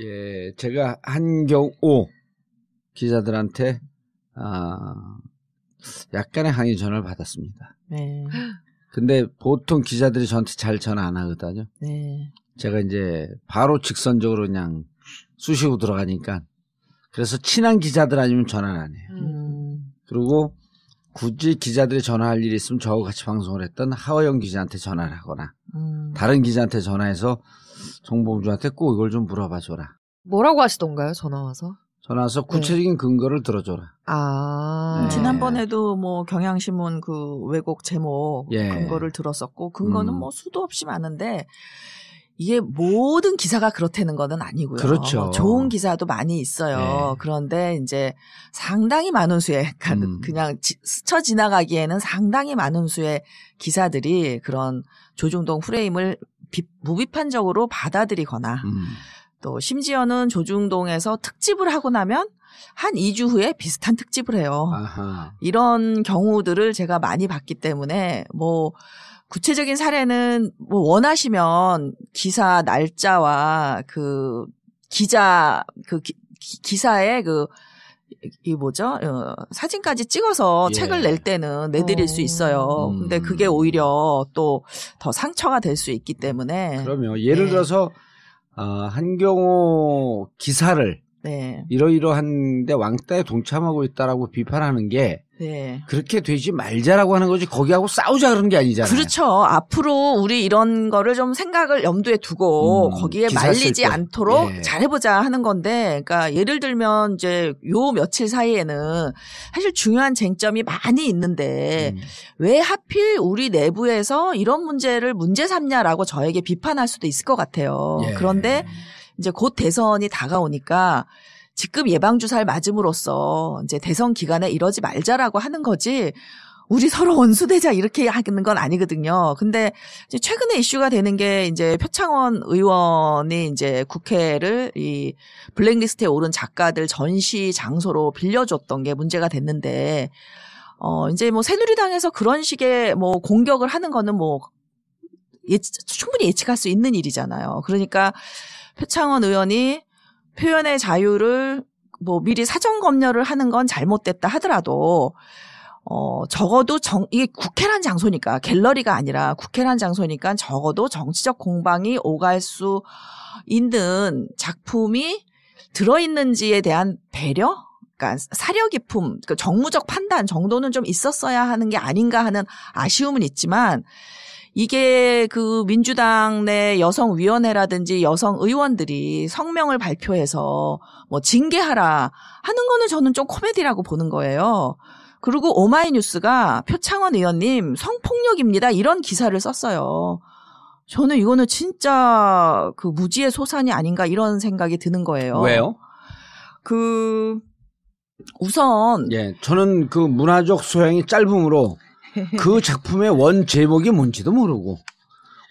예, 제가 한경오 기자들한테 아, 약간의 항의 전화를 받았습니다. 네. 근데 보통 기자들이 저한테 잘 전화 안 하거든요. 네. 제가 이제 바로 직선적으로 그냥 쑤시고 들어가니까 그래서 친한 기자들 아니면 전화를안 해요. 음. 그리고 굳이 기자들이 전화할 일이 있으면 저하고 같이 방송을 했던 하호영 기자한테 전화를 하거나 음. 다른 기자한테 전화해서 정봉주한테 꼭 이걸 좀 물어봐 줘라. 뭐라고 하시던가요? 전화 와서? 전화 와서 네. 구체적인 네. 근거를 들어줘라. 아 네. 지난번에도 뭐 경향신문 그 왜곡 제목 예. 근거를 들었었고 근거는 음. 뭐 수도 없이 많은데 이게 모든 기사가 그렇다는 거는 아니고요. 그렇죠. 뭐 좋은 기사도 많이 있어요. 네. 그런데 이제 상당히 많은 수의 음. 그냥 지, 스쳐 지나가기에는 상당히 많은 수의 기사들이 그런 조중동 프레임을 비, 무비판적으로 받아들이거나 음. 또 심지어는 조중동에서 특집을 하고 나면 한 2주 후에 비슷한 특집을 해요. 아하. 이런 경우들을 제가 많이 봤기 때문에 뭐 구체적인 사례는 뭐 원하시면 기사 날짜와 그 기자 그 기, 기사의 그이 뭐죠? 어, 사진까지 찍어서 예. 책을 낼 때는 내드릴 어. 수 있어요. 음. 근데 그게 오히려 또 더 상처가 될 수 있기 때문에. 그러면 예를 예. 들어서 어, 한경호 기사를 네. 이러이러한데 왕따에 동참하고 있다라고 비판하는 게 네. 그렇게 되지 말자라고 하는 거지 거기하고 싸우자 그런 게 아니잖아요. 그렇죠. 앞으로 우리 이런 거를 좀 생각을 염두에 두고 음, 거기에 말리지 않도록 네. 잘해보자 하는 건데, 그러니까 예를 들면 이제 요 며칠 사이에는 사실 중요한 쟁점이 많이 있는데 음. 왜 하필 우리 내부에서 이런 문제를 문제 삼냐라고 저에게 비판할 수도 있을 것 같아요. 예. 그런데. 이제 곧 대선이 다가오니까 지금 예방주사를 맞음으로써 이제 대선 기간에 이러지 말자라고 하는 거지 우리 서로 원수되자 이렇게 하는 건 아니거든요. 근데 이제 최근에 이슈가 되는 게 이제 표창원 의원이 이제 국회를 이 블랙리스트에 오른 작가들 전시 장소로 빌려줬던 게 문제가 됐는데 어 이제 뭐 새누리당에서 그런 식의 뭐 공격을 하는 거는 뭐 예측, 충분히 예측할 수 있는 일이잖아요. 그러니까 표창원 의원이 표현의 자유를 뭐 미리 사전 검열을 하는 건 잘못됐다 하더라도 어 적어도 정 이게 국회란 장소니까 갤러리가 아니라 국회란 장소니까 적어도 정치적 공방이 오갈 수 있는 작품이 들어 있는지에 대한 배려 그러니까 사려 깊음, 그 그러니까 정무적 판단 정도는 좀 있었어야 하는 게 아닌가 하는 아쉬움은 있지만 이게 그 민주당 내 여성위원회라든지 여성의원들이 성명을 발표해서 뭐 징계하라 하는 거는 저는 좀 코미디라고 보는 거예요. 그리고 오마이뉴스가 표창원 의원님 성폭력입니다. 이런 기사를 썼어요. 저는 이거는 진짜 그 무지의 소산이 아닌가 이런 생각이 드는 거예요. 왜요? 그 우선 예, 저는 그 문화적 소양이 짧음으로 그 작품의 원 제목이 뭔지도 모르고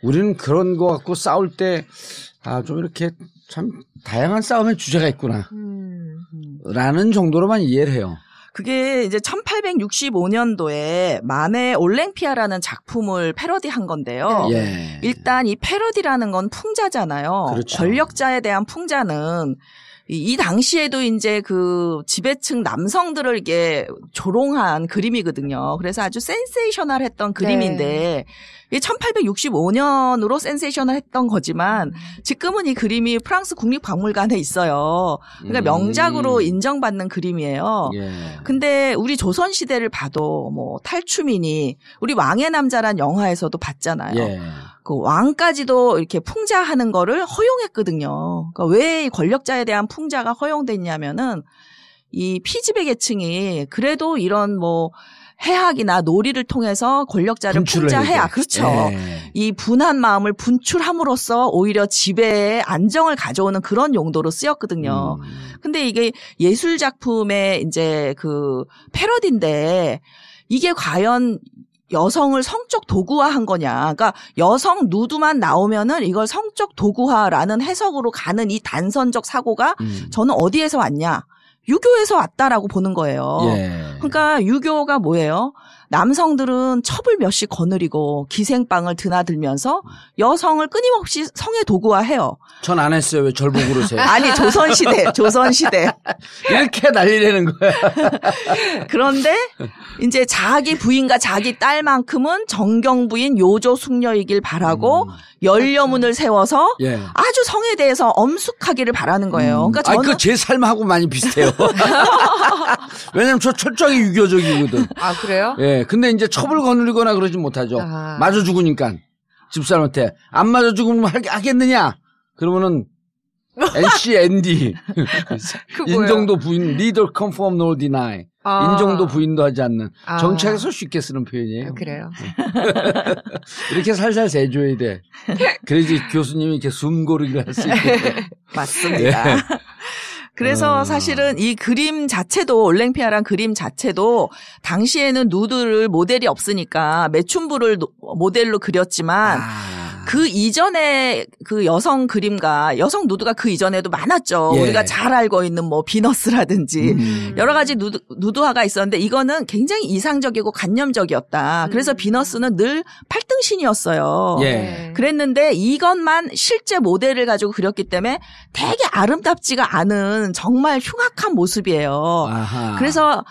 우리는 그런 거 갖고 싸울 때아좀 이렇게 참 다양한 싸움의 주제가 있구나 음, 음. 라는 정도로만 이해를 해요. 그게 이제 1865년도에 만의 올랭피아라는 작품을 패러디한 건데요. 예. 일단 이 패러디라는 건 풍자잖아요. 그렇죠. 권력자에 대한 풍자는 이, 당시에도 이제 그 지배층 남성들을 이게 조롱한 그림이거든요. 그래서 아주 센세이셔널 했던 그림인데 네. 이게 1865년으로 센세이셔널 했던 거지만 음. 지금은 이 그림이 프랑스 국립박물관에 있어요. 그러니까 음. 명작으로 인정받는 그림이에요. 예. 근데 우리 조선 시대를 봐도 뭐 탈춤이니 우리 왕의 남자란 영화에서도 봤잖아요. 예. 그 왕까지도 이렇게 풍자하는 거를 허용했거든요. 그러니까 왜 권력자에 대한 풍자가 허용됐냐면은 이 피지배 계층이 그래도 이런 뭐 해학이나 놀이를 통해서 권력자를 풍자해야 그렇죠. 네. 이 분한 마음을 분출함으로써 오히려 지배의 안정을 가져오는 그런 용도로 쓰였거든요. 음. 근데 이게 예술 작품의 이제 그 패러디인데 이게 과연 여성을 성적 도구화한 거냐. 그러니까 여성 누드만 나오면은 이걸 성적 도구화라는 해석으로 가는 이 단선적 사고가 음. 저는 어디에서 왔냐. 유교에서 왔다라고 보는 거예요. 예. 그러니까 유교가 뭐예요? 남성들은 첩을 몇씩 거느리고 기생빵을 드나들면서 여성을 끊임없이 성의 도구화해요. 전 안 했어요. 왜 절보 그러세요? 아니 조선 시대, 조선 시대 이렇게 난리내는 거야. 그런데 이제 자기 부인과 자기 딸만큼은 정경 부인 요조 숙녀이길 바라고 음. 연려문을 세워서 예. 아주 성에 대해서 엄숙하기를 바라는 거예요. 음. 그러니까 저는 그제 삶하고 많이 비슷해요. 왜냐면 저 철저하게 유교적이거든. 아 그래요? 예. 근데 이제 첩을 거느리거나 그러진 못하죠. 아. 맞아 죽으니까 집사람한테 안 맞아 죽으면 하겠느냐? 그러면은 NC ND 인정도 부인 leader confirm nor deny 아. 인정도 부인도 하지 않는 아. 정치학에서 쉽게 쓰는 표현이에요. 아, 그래요. 이렇게 살살 세줘야 돼. 그래야지 교수님이 이렇게 숨고르기를 할 수 있게. 맞습니다. 예. 그래서 음. 사실은 이 그림 자체도 올랭피아란 그림 자체도 당시에는 누드를 모델이 없으니까 매춘부를 노, 모델로 그렸지만 아. 그 이전에 그 여성 그림가 여성 누드가 그 이전에도 많았죠. 예. 우리가 잘 알고 있는 뭐 비너스라든지 음. 여러 가지 누드, 누드화가 있었는데 이거는 굉장히 이상적이고 관념적이었다. 음. 그래서 비너스는 늘 8등신이었어요. 예. 네. 그랬는데 이것만 실제 모델을 가지고 그렸기 때문에 되게 아름답지가 않은 정말 흉악한 모습이에요. 아하. 그래서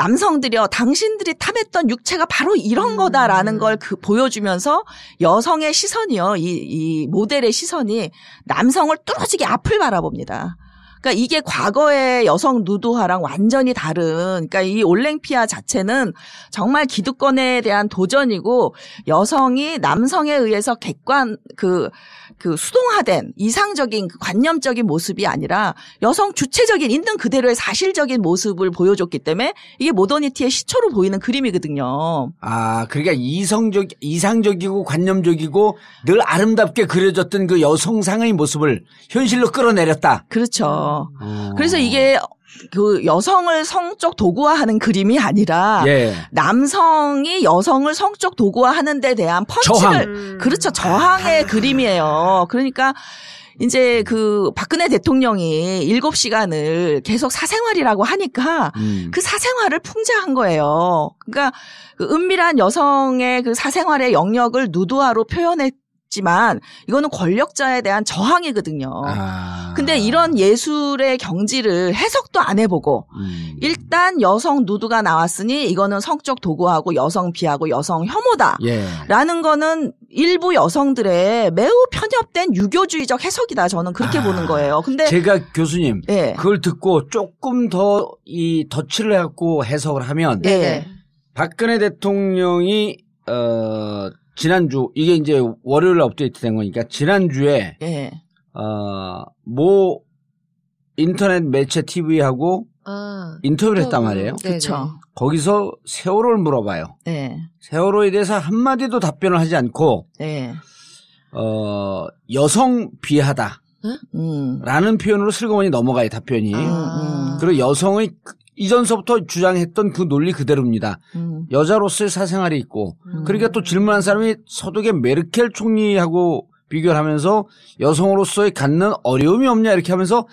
남성들이요 당신들이 탐했던 육체가 바로 이런 음. 거다라는 걸그 보여주면서 여성의 시선이요 이, 이 모델의 시선이 남성을 뚫어지게 앞을 바라봅니다. 그러니까 이게 과거의 여성 누드화랑 완전히 다른 그러니까 이 올랭피아 자체는 정말 기득권에 대한 도전이고 여성이 남성에 의해서 객관 그그 수동화된 이상적인 그 관념적인 모습이 아니라 여성 주체적인 인등 그대로의 사실적인 모습을 보여줬기 때문에 이게 모더니티의 시초로 보이는 그림이거든요. 아, 그러니까 이성적 이상적이고 관념적이고 늘 아름답게 그려졌던 그 여성상의 모습을 현실로 끌어내렸다. 그렇죠. 음. 그래서 이게 그 여성을 성적 도구화하는 그림이 아니라 예. 남성이 여성을 성적 도구화하는 데 대한 펀치를 저항. 음. 그렇죠 저항의 아. 그림이에요. 그러니까 이제 그 박근혜 대통령이 일곱 시간을 계속 사생활이라고 하니까 음. 그 사생활을 풍자한 거예요. 그러니까 그 은밀한 여성의 그 사생활의 영역을 누드화로 표현했 있지만 이거는 권력자에 대한 저항이거든요. 아. 근데 이런 예술의 경지를 해석도 안 해보고 음. 일단 여성 누드가 나왔으니 이거는 성적 도구하고 여성 비하고 여성 혐오다라는 예. 거는 일부 여성들의 매우 편협된 유교주의적 해석이다. 저는 그렇게 아. 보는 거예요. 근데 제가 교수님 예. 그걸 듣고 조금 더 이 덧칠을 해갖고 해석을 하면 예. 박근혜 대통령이 어 지난주 이게 이제 월요일 업데이트 된 거니까 지난주에 예. 어모 인터넷 매체 TV하고 아, 인터뷰를 했단 말이에요. 그렇죠. 거기서 세월호를 물어봐요. 네. 세월호에 대해서 한마디도 답변을 하지 않고 네. 어, 여성 비하다. 음. 라는 표현으로 슬그머니 넘어가요 답변이. 아, 음. 음. 그리고 여성의 이전서부터 주장했던 그 논리 그대로입니다. 음. 여자로서의 사생활이 있고 음. 그러니까 또 질문한 사람이 서독의 메르켈 총리하고 비교를 하면서 여성으로서의 갖는 어려움이 없냐 이렇게 하면서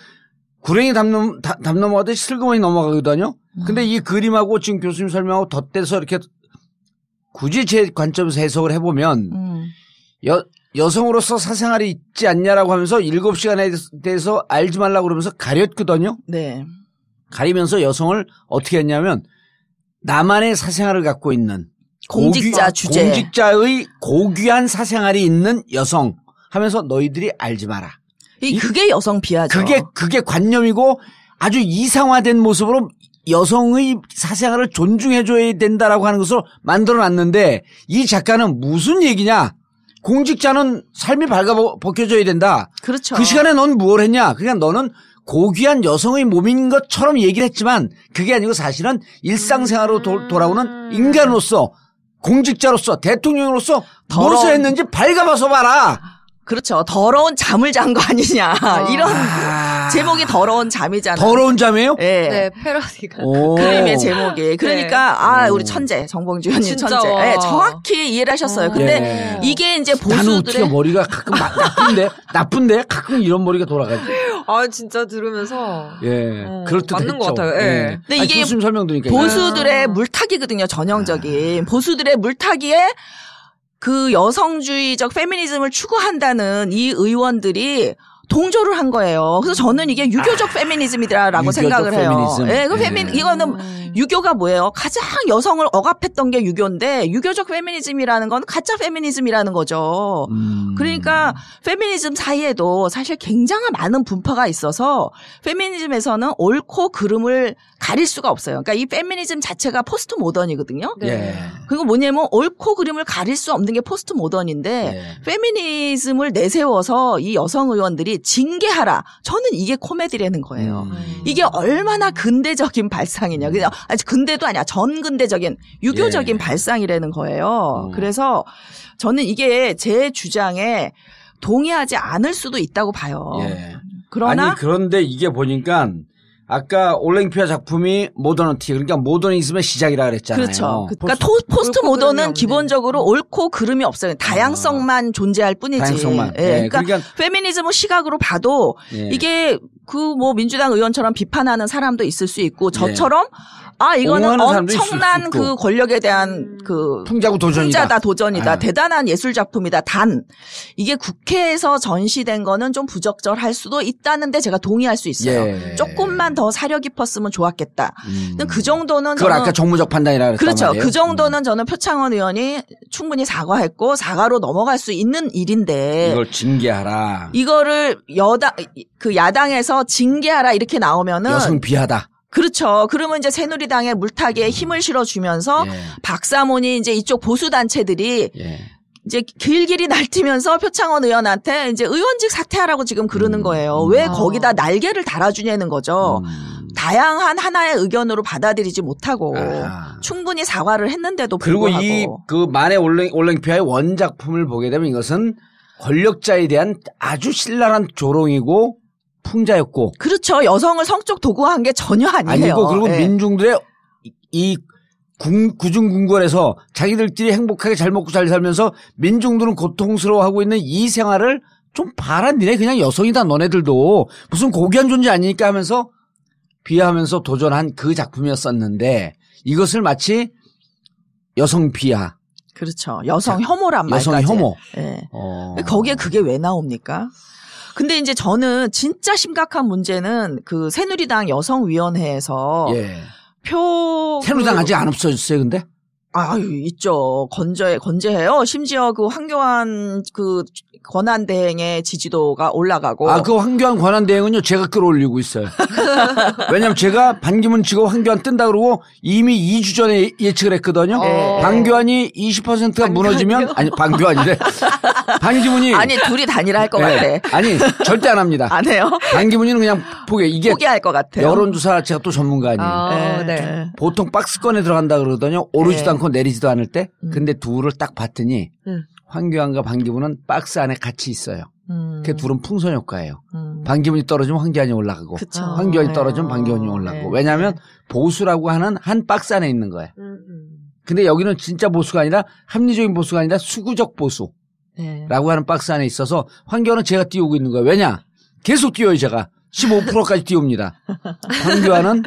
구랭이 담넘, 담 넘어가듯이 슬그머니 넘어가거든요. 음. 근데 이 그림하고 지금 교수님 설명하고 덧대서 이렇게 굳이 제 관점에서 해석을 해보면 음. 여, 여성으로서 사생활이 있지 않냐라고 하면서 7 시간에 대해서 알지 말라고 그러면서 가렸거든요. 네. 가리면서 여성을 어떻게 했냐면 나만의 사생활을 갖고 있는 공직자 고귀, 주제 공직자의 고귀한 사생활이 있는 여성 하면서 너희들이 알지 마라. 이 그게 여성 비하죠. 그게 그게 관념이고 아주 이상화된 모습으로 여성의 사생활을 존중해줘야 된다라고 하는 것으로 만들어놨는데 이 작가는 무슨 얘기냐? 공직자는 삶이 밝아 벗겨져야 된다. 그렇죠. 그 시간에 넌 무엇 했냐? 그냥 그러니까 너는 고귀한 여성의 몸인 것처럼 얘기를 했지만 그게 아니고 사실은 일상생활로 도, 음. 돌아오는 인간으로서 공직자로서 대통령으로서 무엇을 했는지 밝아봐서 봐라. 그렇죠. 더러운 잠을 잔 거 아니냐. 어. 이런 아. 제목이 더러운 잠이잖아요. 더러운 잠이에요? 네. 네 패러디가. 오. 그림의 제목이. 네. 그러니까 네. 아 우리 천재 정봉주 현님 천재. 네, 정확히 이해를 하셨어요. 근데 예. 이게 이제 보수들의 나는 머리가 가끔 마, 나쁜데 나쁜데 가끔 이런 머리가 돌아가지. 아 진짜 들으면서 예 어, 그럴듯 맞는 했죠. 것 같아요. 예. 예. 근데 아니, 이게 보수들의 물타기거든요. 전형적인 아. 보수들의 물타기에 그 여성주의적 페미니즘을 추구한다는 이 의원들이 동조를 한 거예요. 그래서 저는 이게 음. 유교적 아, 페미니즘이다라고 유교적 생각을 페미니즘. 해요. 예, 그 음. 페미 예. 이거는 유교가 뭐예요? 가장 여성을 억압했던 게 유교인데 유교적 페미니즘이라는 건 가짜 페미니즘이라는 거죠. 음. 그러니까 페미니즘 사이에도 사실 굉장히 많은 분파가 있어서 페미니즘에서는 옳고 그름을 가릴 수가 없어요. 그러니까 이 페미니즘 자체가 포스트 모던이거든요. 네. 예. 그리고 뭐냐면 옳고 그름을 가릴 수 없는 게 포스트 모던인데 예. 페미니즘을 내세워서 이 여성 의원들이 징계하라. 저는 이게 코미디라는 거예요. 음. 네. 이게 얼마나 근대적인 발상이냐. 음. 그냥 아니 근대도 아니야. 전근대적인 유교적인 예. 발상이라는 거예요. 음. 그래서 저는 이게 제 주장에 동의하지 않을 수도 있다고 봐요. 예. 그러나 아니 그런데 이게 보니까 아까 올랭피아 작품이 모더너티 그러니까 모더니으면 시작이라 그랬잖아요. 그렇죠. 그러니까 포스, 토, 포스트 모더는 기본적으로 옳고 그름이 없어요. 다양성만 아. 존재할 뿐이지. 다양성만. 예. 예. 그러니까, 그러니까, 페미니즘은 시각으로 봐도 예. 이게 그뭐 민주당 의원처럼 비판하는 사람도 있을 수 있고 네. 저처럼 네. 아 이거는 엄청난 그 권력에 대한 음. 그 풍자고 도전이다. 풍자다 도전이다. 아. 대단한 예술 작품이다. 단 이게 국회에서 전시된 거는 좀 부적절할 수도 있다는데 제가 동의할 수 있어요. 예. 조금만 더 사려 깊었으면 좋았겠다. 음. 그 정도는 그걸 아까 정무적 판단이라 그렇죠. 말이에요? 그 정도는 음. 저는 표창원 의원이 충분히 사과했고 사과로 넘어갈 수 있는 일인데 이걸 징계하라. 이거를 여당 그 야당에서 징계하라 이렇게 나오면은 여성 비하다. 그렇죠. 그러면 이제 새누리당의 물타기에 음. 힘을 실어주면서 예. 박사모니 이제 이쪽 보수 단체들이 예. 이제 길길이 날뛰면서 표창원 의원한테 이제 의원직 사퇴하라고 지금 그러는 음. 거예요. 음. 왜 아. 거기다 날개를 달아주냐는 거죠. 음. 다양한 하나의 의견으로 받아들이지 못하고 아. 충분히 사과를 했는데도 불구하고 그리고 이 그 만의 올랭, 올랭피아의 원작품을 보게 되면 이것은 권력자에 대한 아주 신랄한 조롱이고 풍자였고 그렇죠. 여성을 성적 도구화한 게 전혀 아니에요. 아니고 그리고 네. 예. 민중들의 이 궁, 구중궁궐에서 자기들끼리 행복하게 잘 먹고 잘 살면서 민중들은 고통스러워하고 있는 이 생활을 좀 바란 니네 그냥 여성이다 너네들도 무슨 고귀한 존재 아니니까 하면서 비하하면서 도전한 그 작품이었었는데 이것을 마치 여성 비하 그렇죠 여성 혐오란 말까지 여성 혐오 네. 어... 거기에 그게 왜 나옵니까? 근데 이제 저는 진짜 심각한 문제는 그 새누리당 여성위원회에서 예. 표 그 새누리당 그... 아직 안 없어졌어요, 근데? 아, 아유 있죠 건재 건재해요. 심지어 그 황교안 그 권한 대행의 지지도가 올라가고 아 그 황교안 권한 대행은요 제가 끌어올리고 있어요. 왜냐면 제가 반기문 치고 황교안 뜬다 그러고 이미 2주 전에 예측을 했거든요. 네. 어. 반교안이 20%가 반교안이요? 무너지면 아니 반교안이래. 반기문이 아니 둘이 단일화할 것 네. 같아. 아니 절대 안 합니다. 안 해요? 반기문이는 그냥 포기 이게 포기할 것 같아요. 여론조사 제가 또 전문가 아니에요. 아, 네. 보통 박스권에 들어간다 그러거든요. 오르지도 네. 않고 내리지도 않을 때 음. 근데 둘을 딱 봤더니 음. 황교안과 반기문은 박스 안에 같이 있어요. 음. 그 둘은 풍선 효과예요. 음. 반기문이 떨어지면 황교안이 올라가고 그쵸. 황교안이 떨어지면 반기문이 네. 올라가고 네. 왜냐하면 네. 보수라고 하는 한 박스 안에 있는 거예요. 음, 음. 근데 여기는 진짜 보수가 아니라 합리적인 보수가 아니라 수구적 보수라고 네. 하는 박스 안에 있어서 황교안은 제가 띄우고 있는 거예요. 왜냐 계속 띄워요 제가 15%까지 띄웁니다. 황교안은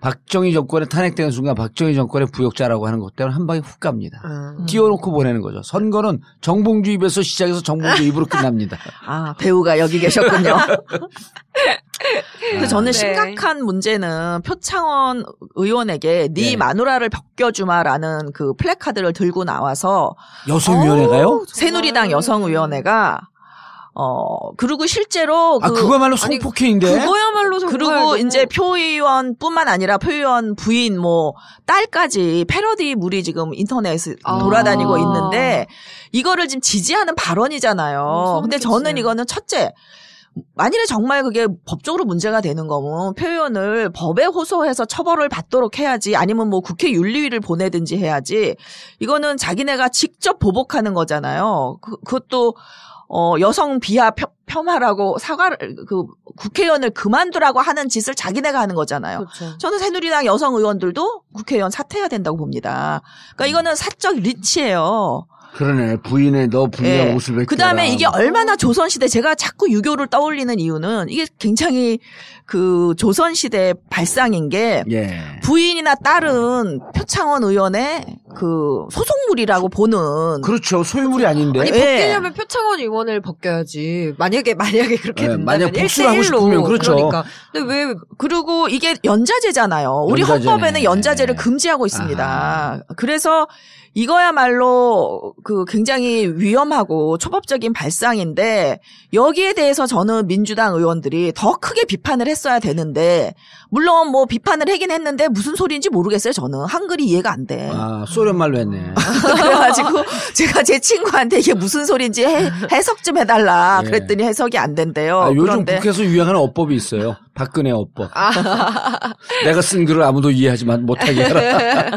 박정희 정권에 탄핵되는 순간 박정희 정권의 부역자라고 하는 것 때문에 한 방에 훅 갑니다. 음. 띄워놓고 보내는 거죠. 선거는 정봉주 입에서 시작해서 정봉주 입으로 끝납니다. 아 배우가 여기 계셨군요. 근데 그 저는 아, 네. 심각한 문제는 표창원 의원에게 네, 네. 마누라를 벗겨주마라는 그 플래카드를 들고 나와서 여성위원회가요? 어, 새누리당 여성위원회가 어 그리고 실제로 아 그, 거야말로 성폭행인데 아니, 그거야말로 정말 그리고 너무... 이제 네. 표의원뿐만 아니라 표의원 부인 뭐 딸까지 패러디물이 지금 인터넷에 아. 돌아다니고 있는데 이거를 지금 지지하는 발언이잖아요. 어, 근데 저는 이거는 첫째 만일에 정말 그게 법적으로 문제가 되는 거면 표현을 법에 호소해서 처벌을 받도록 해야지 아니면 뭐 국회 윤리위를 보내든지 해야지 이거는 자기네가 직접 보복하는 거잖아요. 그, 그것도 어, 여성 비하 폄하라고 사과를 그 국회의원을 그만두라고 하는 짓을 자기네가 하는 거잖아요. 그렇죠. 저는 새누리당 여성 의원들도 국회의원 사퇴해야 된다고 봅니다. 그러니까 음. 이거는 사적 리치예요. 그러네 부인의 너 분야 네. 옷을 벗겨라. 그다음에 이게 얼마나 조선시대 제가 자꾸 유교를 떠올리는 이유는 이게 굉장히 그 조선 시대 발상인 게 예. 부인이나 딸은 표창원 의원의 그 소속물이라고 보는 그렇죠 소유물이 아닌데 아니 예. 벗기려면 예. 표창원 의원을 벗겨야지 만약에 만약에 예, 그렇게 예. 된면 만약 복수하고 싶으면 그렇죠 그러니까 근데 왜 그리고 이게 연좌제잖아요 우리 연자제네. 헌법에는 연좌제를 예. 금지하고 있습니다 아 그래서 이거야말로 그 굉장히 위험하고 초법적인 발상인데 여기에 대해서 저는 민주당 의원들이 더 크게 비판을 했. 했어야 되는데 물론 뭐 비판을 하긴 했는데 무슨 소리인지 모르겠어요. 저는 한글이 이해가 안 돼. 아 소련말로 했네. 아, 그래가지고 제가 제 친구한테 이게 무슨 소리인지 해, 석좀 해달라. 예. 그랬더니 해석이 안 된대요. 아, 요즘 그런데. 국회에서 유행하는 어법이 있어요. 박근혜 어법. 아. 내가 쓴 글을 아무도 이해하지 못하게 하라.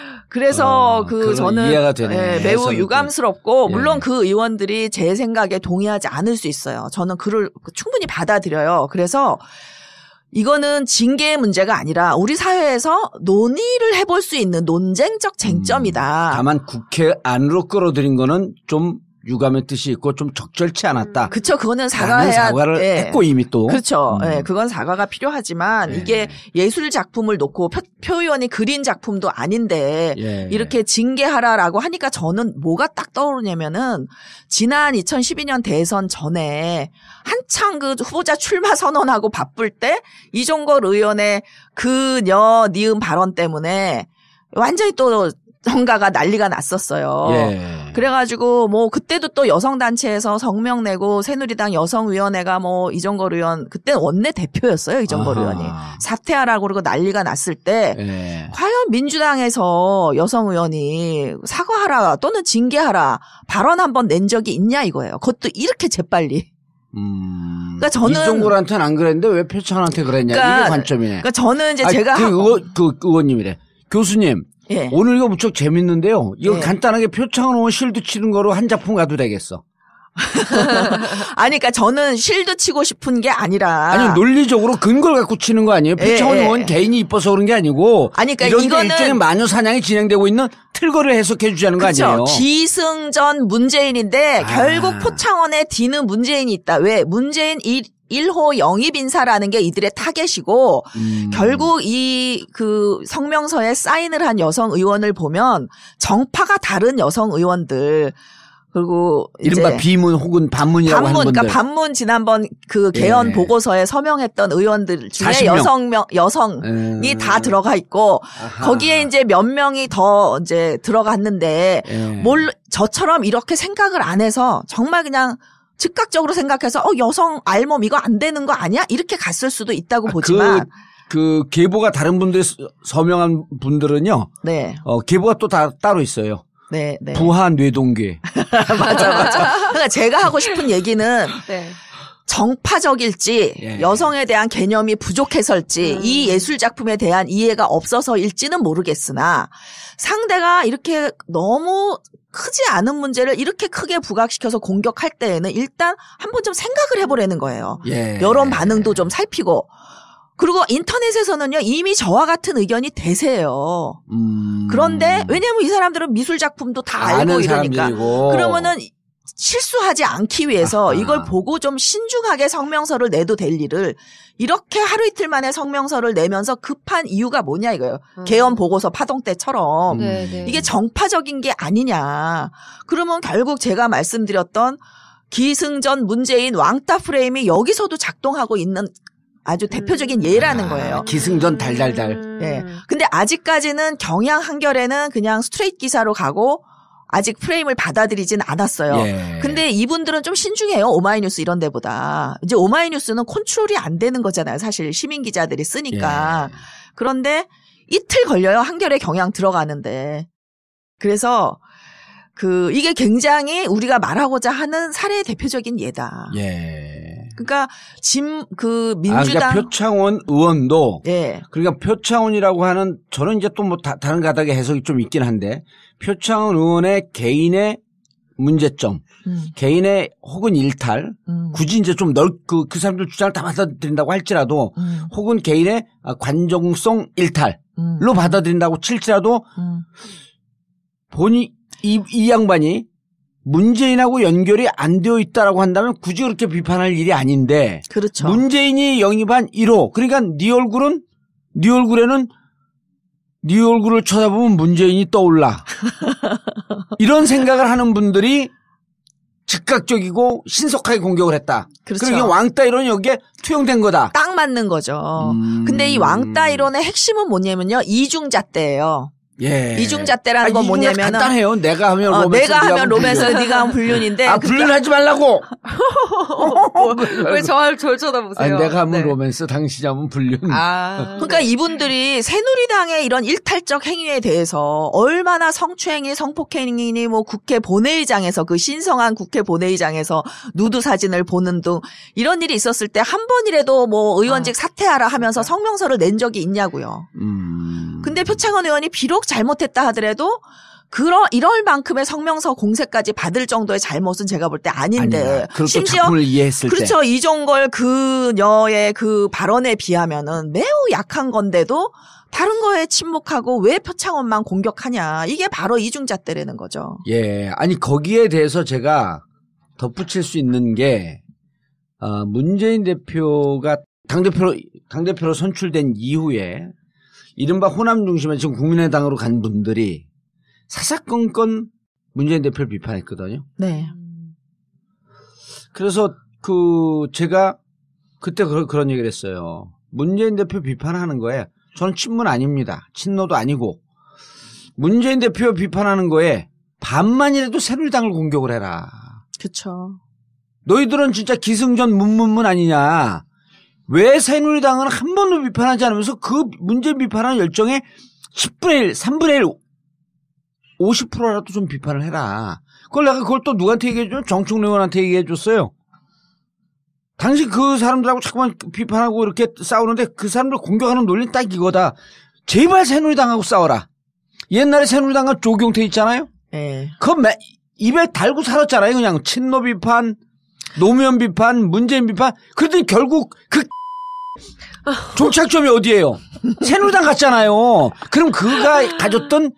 그래서 어, 그 저는 이해가 되네. 예, 매우 유감스럽고 예. 물론 그 의원들이 제 생각에 동의하지 않을 수 있어요. 저는 그를 충분히 받아들여요. 그래서 이거는 징계의 문제가 아니라 우리 사회에서 논의를 해볼 수 있는 논쟁적 쟁점이다. 음, 다만 국회 안으로 끌어들인 거는 좀 유감의 뜻이 있고 좀 적절치 않았다. 음, 그쵸, 그거는 사과해야 사과를 예. 했고 이미 또 그렇죠. 음. 예, 그건 사과가 필요하지만 예. 이게 예술 작품을 놓고 표, 표현이 그린 작품도 아닌데 예. 이렇게 징계하라라고 하니까 저는 뭐가 딱 떠오르냐면은 지난 2012년 대선 전에 한창 그 후보자 출마 선언하고 바쁠 때 이종걸 의원의 그녀 니은 발언 때문에 완전히 또 정가가 난리가 났었어요. 예. 그래가지고 뭐 그때도 또 여성 단체에서 성명 내고 새누리당 여성위원회가 뭐 이정걸 의원 그때 원내 대표였어요 이정걸 아 의원이 사퇴하라고 그러고 난리가 났을 때 예. 과연 민주당에서 여성 의원이 사과하라 또는 징계하라 발언 한 번 낸 적이 있냐 이거예요. 그것도 이렇게 재빨리. 음, 그러니까 저는 이종골한테는 안 그랬는데 왜 표창한테 그랬냐 그러니까, 이게 관점이네. 그니까 저는 이제 아니, 제가 그, 의원, 그 의원님이래. 교수님 예. 오늘 이거 무척 재밌는데요. 이거 예. 간단하게 표창원 실드 치는 거로 한 작품 가도 되겠어. 아니, 그니까 러 저는 실드 치고 싶은 게 아니라. 아니, 논리적으로 근거를 갖고 치는 거 아니에요? 표창원 예, 예. 의원 개인이 이뻐서 그런 게 아니고. 아니, 그니까 러 이런 이거는. 일종의 마녀 사냥이 진행되고 있는 틀거를 해석해 주자는 거 그쵸? 아니에요? 기승전 문재인인데 아. 결국 포창원에 D는 문재인이 있다. 왜? 문재인 이 1호 영입 인사라는 게 이들의 타겟이고 음. 결국 이 그 성명서에 사인을 한 여성 의원을 보면 정파가 다른 여성 의원들 그리고 이른바 비문 혹은 반문이라고 반문, 하는 그러니까 반문 지난번 그 개헌 예. 보고서에 서명했던 의원들 중에 40명. 여성 명 여성이 예. 다 들어가 있고 아하. 거기에 이제 몇 명이 더 이제 들어갔는데 예. 뭘 저처럼 이렇게 생각을 안 해서 정말 그냥 즉각적으로 생각해서 어 여성 알몸 이거 안 되는 거 아니야? 이렇게 갔을 수도 있다고 아, 그 보지만 그, 그 계보가 다른 분들이 서명한 분들은요. 네. 어 계보가 또 다 따로 있어요. 네, 네. 부한 뇌동계. 맞아 맞아. 그러니까 제가 하고 싶은 얘기는 네. 정파적일지 예. 여성에 대한 개념이 부족해서일지 음. 이 예술 작품에 대한 이해가 없어서일지는 모르겠으나 상대가 이렇게 너무 크지 않은 문제를 이렇게 크게 부각시켜서 공격할 때에는 일단 한 번쯤 생각을 해보라는 거예요. 예. 여론 반응도 좀 살피고. 그리고 인터넷에서는요 이미 저와 같은 의견이 대세예요. 음. 그런데 왜냐하면 이 사람들은 미술 작품도 다 알고 이러니까 사람들이고. 그러면은 실수하지 않기 위해서 아하. 이걸 보고 좀 신중하게 성명서를 내도 될 일을 이렇게 하루 이틀 만에 성명서를 내면서 급한 이유가 뭐냐 이거예요. 음. 개헌 보고서 파동 때처럼 음. 네, 네. 이게 정파적인 게 아니냐. 그러면 결국 제가 말씀드렸던 기승전 문재인 왕따 프레임이 여기서도 작동하고 있는 아주 대표적인 음. 예라는 아, 거예요. 기승전 달달달. 예. 네. 근데 아직까지는 경향 한결에는 그냥 스트레이트 기사로 가고 아직 프레임을 받아들이진 않았어요. 예. 근데 이분들은 좀 신중해요. 오마이뉴스 이런 데보다. 이제 오마이뉴스는 컨트롤이 안 되는 거잖아요. 사실 시민 기자들이 쓰니까. 예. 그런데 이틀 걸려요. 한결의 경향 들어가는데. 그래서 그 이게 굉장히 우리가 말하고자 하는 사례의 대표적인 예다. 예. 그러니까 짐그 민주당 아, 그러니까 표창원 의원도 네. 그러니까 표창원이라고 하는 저는 이제 또 뭐 다른 가닥의 해석이 좀 있긴 한데 표창원 의원의 개인의 문제점, 음. 개인의 혹은 일탈, 음. 굳이 이제 좀 넓, 그, 그 사람들 주장을 다 받아들인다고 할지라도, 음. 혹은 개인의 아, 관종성 일탈로 음. 받아들인다고 칠지라도, 음. 본인, 이, 이 양반이 문재인하고 연결이 안 되어 있다라고 한다면 굳이 그렇게 비판할 일이 아닌데 그렇죠. 문재인이 영입한 1호 그러니까 네 얼굴은 네 얼굴에는 네 얼굴을 쳐다보면 문재인이 떠올라 이런 생각을 하는 분들이 즉각적이고 신속하게 공격을 했다. 그렇죠. 그러니까 왕따 이론이 여기에 투영된 거다. 딱 맞는 거죠. 음... 근데 이 왕따 음. 이론의 핵심은 뭐냐면요. 이중잣대예요. 예. 이중잣대라는 아건 뭐냐면은 간단해요. 내가 하면 어, 내가 하면 로맨스, 네가 하면 불륜인데. 아 불륜하지 말라고. 왜 저를 절 쳐다보세요? 아니, 내가 하면 네. 로맨스, 당신이 하면 불륜. 아, 그러니까 네. 이분들이 새누리당의 이런 일탈적 행위에 대해서 얼마나 성추행이, 성폭행이니 뭐 국회 본회의장에서 그 신성한 국회 본회의장에서 누드 사진을 보는 등 이런 일이 있었을 때 한 번이라도 뭐 의원직 아. 사퇴하라 하면서 그러니까. 성명서를 낸 적이 있냐고요. 음. 근데 표창원 의원이 비록 잘못했다 하더라도 그러 이럴 만큼의 성명서 공세까지 받을 정도의 잘못은 제가 볼 때 아닌데 아니야, 심지어 그렇죠 때. 이종걸 그녀의 그 발언에 비하면은 매우 약한 건데도 다른 거에 침묵하고 왜 표창원만 공격하냐 이게 바로 이중잣대라는 거죠. 예, 아니 거기에 대해서 제가 덧붙일 수 있는 게 어, 문재인 대표가 당 대표로 당 대표로 선출된 이후에 이른바 호남 중심의 지금 국민의당으로 간 분들이 사사건건 문재인 대표를 비판했거든요. 네. 그래서 그 제가 그때 그, 그런 얘기를 했어요. 문재인 대표 비판하는 거에 저는 친문 아닙니다. 친노도 아니고 문재인 대표 비판하는 거에 반만이라도 새누리당을 공격을 해라. 그렇죠. 너희들은 진짜 기승전 문문문 아니냐. 왜 새누리당은 한 번도 비판하지 않으면서 그 문제 비판하는 열정에 10분의 1, 3분의 1, 50%라도 좀 비판을 해라. 그걸 내가 그걸 또 누구한테 얘기해줘? 정충래 의원한테 얘기해줬어요. 당신 그 사람들하고 자꾸만 비판하고 이렇게 싸우는데 그 사람들 공격하는 논리는 딱 이거다. 제발 새누리당하고 싸워라. 옛날에 새누리당과 조경태 있잖아요. 네. 그거 입에 달고 살았잖아요. 그냥 친노 비판, 노무현 비판, 문재인 비판. 그랬더니 결국 그 종착점이 어디예요? 새누리당 갔잖아요. 그럼 그가 가졌던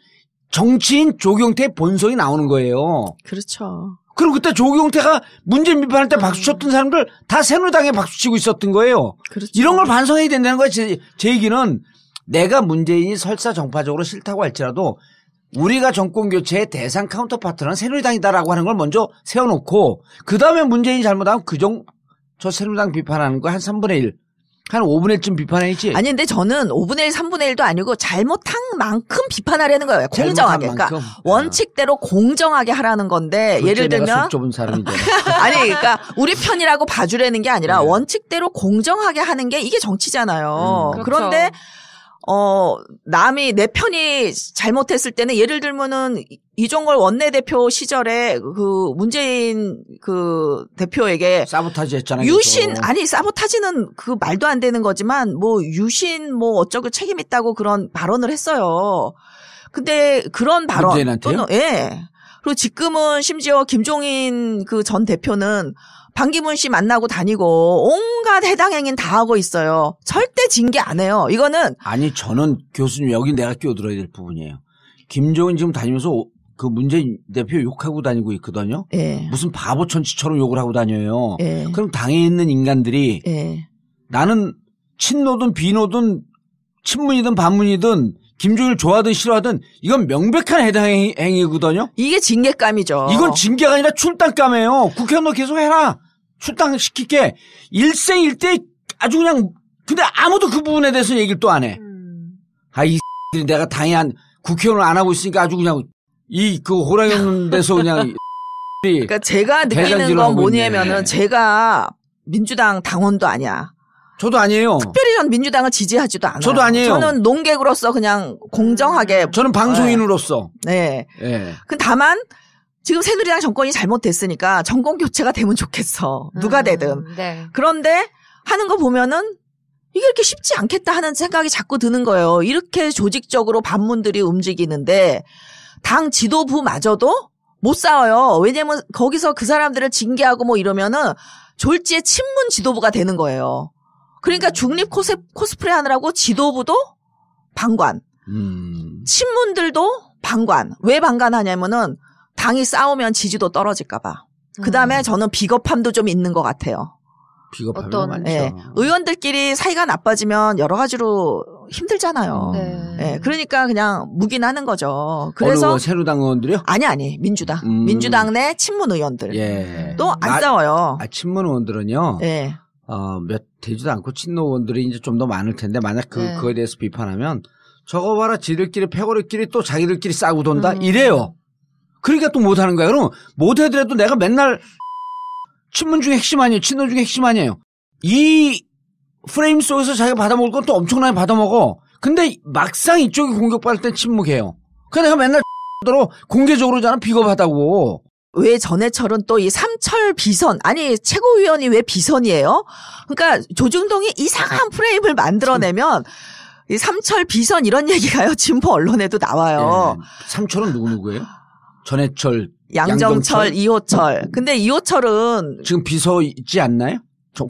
정치인 조경태 본성이 나오는 거예요. 그렇죠. 그리고 그때 조경태가 문재인 비판할 때 박수 쳤던 사람들 다 새누리당에 박수 치고 있었던 거예요. 그렇죠. 이런 걸 반성해야 된다는 거예요. 제, 제 얘기는 내가 문재인이 설사 정파적으로 싫다고 할지라도 우리가 정권 교체의 대상 카운터파트는 새누리당이다라고 하는 걸 먼저 세워놓고 그 다음에 문재인이 잘못하면 그정 저 새누리당 비판하는 거 한 3분의 1, 한 5분의 1쯤 비판해야지. 아니 근데 저는 5분의 1, 3분의 1도 아니고 잘못한 만큼 비판하려는 거예요. 공정하게. 그러니까 만큼. 원칙대로 공정하게 하라는 건데 예를 들면 좁은 사람이 아니 그러니까 우리 편이라고 봐주려는 게 아니라 네. 원칙대로 공정하게 하는 게 이게 정치잖아요. 음, 그렇죠. 그런데 어, 남이 내 편이 잘못했을 때는 예를 들면은 이종걸 원내대표 시절에 그 문재인 그 대표에게 사보타지 했잖아요. 유신 아니 사보타지는 그 말도 안 되는 거지만 뭐 유신 뭐 어쩌고 책임 있다고 그런 발언을 했어요. 근데 그런 발언 문재인한테요? 또는 예. 그리고 지금은 심지어 김종인 그 전 대표는 방기문씨 만나고 다니고 온갖 해당 행인 다 하고 있어요. 절대 징계 안 해요. 이거는 아니 저는 교수님 여기 내가 끼어들어야 될 부분이에요. 김종인 지금 다니면서 그 문재인 대표 욕하고 다니고 있거든요. 예. 무슨 바보 천치처럼 욕을 하고 다녀요. 예. 그럼 당에 있는 인간들이 예. 나는 친노든 비노든 친문이든 반문이든 김종일 좋아하든 싫어하든 이건 명백한 해당 행위, 행위거든요. 이게 징계감이죠. 이건 징계가 아니라 출당감이에요. 국회의원 너 계속 해라. 출당시킬게. 일생일대 아주 그냥 근데 아무도 그 부분에 대해서 얘기를 또 안 해. 음. 아이 내가 당연한 국회의원을 안 하고 있으니까 아주 그냥 이 그 호랑이 없는 데서 그냥 그러니까 제가 느끼는 건 뭐냐면은 제가 민주당 당원도 아니야. 저도 아니에요. 특별히 전 민주당을 지지하지도 않아요. 저도 아니에요. 저는 농객으로서 그냥 공정하게. 음. 저는 방송인으로서. 네. 네. 네. 그 다만 지금 새누리당 정권이 잘못됐으니까 정권 교체가 되면 좋겠어. 누가 음, 되든. 음, 네. 그런데 하는 거 보면은 이게 이렇게 쉽지 않겠다 하는 생각이 자꾸 드는 거예요. 이렇게 조직적으로 반문들이 움직이는데 당 지도부마저도 못 싸워요. 왜냐면 거기서 그 사람들을 징계하고 뭐 이러면은 졸지에 친문 지도부가 되는 거예요. 그러니까 음. 중립 코세, 코스프레 하느라고 지도부도 방관, 음. 친문들도 방관. 왜 방관하냐면은 당이 싸우면 지지도 떨어질까봐. 그 다음에 음. 저는 비겁함도 좀 있는 것 같아요. 비겁함이 어떤, 많죠. 예, 의원들끼리 사이가 나빠지면 여러 가지로 힘들잖아요. 음. 네. 예, 그러니까 그냥 묵인하는 거죠. 그래서 어느, 새누당 의원들이요? 아니 아니 민주당, 음. 민주당 내 친문 의원들 예. 또안 싸워요. 아, 친문 의원들은요. 예. 어몇 되지도 않고 친노원들이 이제 좀 더 많을 텐데 만약 그 네. 그거에 대해서 비판하면 저거 봐라 지들끼리 패거리끼리 또 자기들끼리 싸고 돈다 음. 이래요. 그러니까 또 못하는 거야. 그럼 못해더라도 내가 맨날 친문 중에 핵심 아니에요. 친노 중에 핵심 아니에요. 이 프레임 속에서 자기가 받아먹을 건 또 엄청나게 받아먹어. 근데 막상 이쪽이 공격받을 땐 침묵해요. 그러니 내가 맨날 들어 공개적으로 저는 비겁하다고. 왜 전해철은 또 이 삼철 비선 아니 최고위원이 왜 비선이에요? 그러니까 조중동이 이상한 프레임을 만들어내면 이 삼철 비선 이런 얘기가요 진보 언론에도 나와요. 네. 삼철은 누구 누구예요? 전해철, 양정철, 양정철, 이호철. 근데 이호철은 지금 비서 있지 않나요?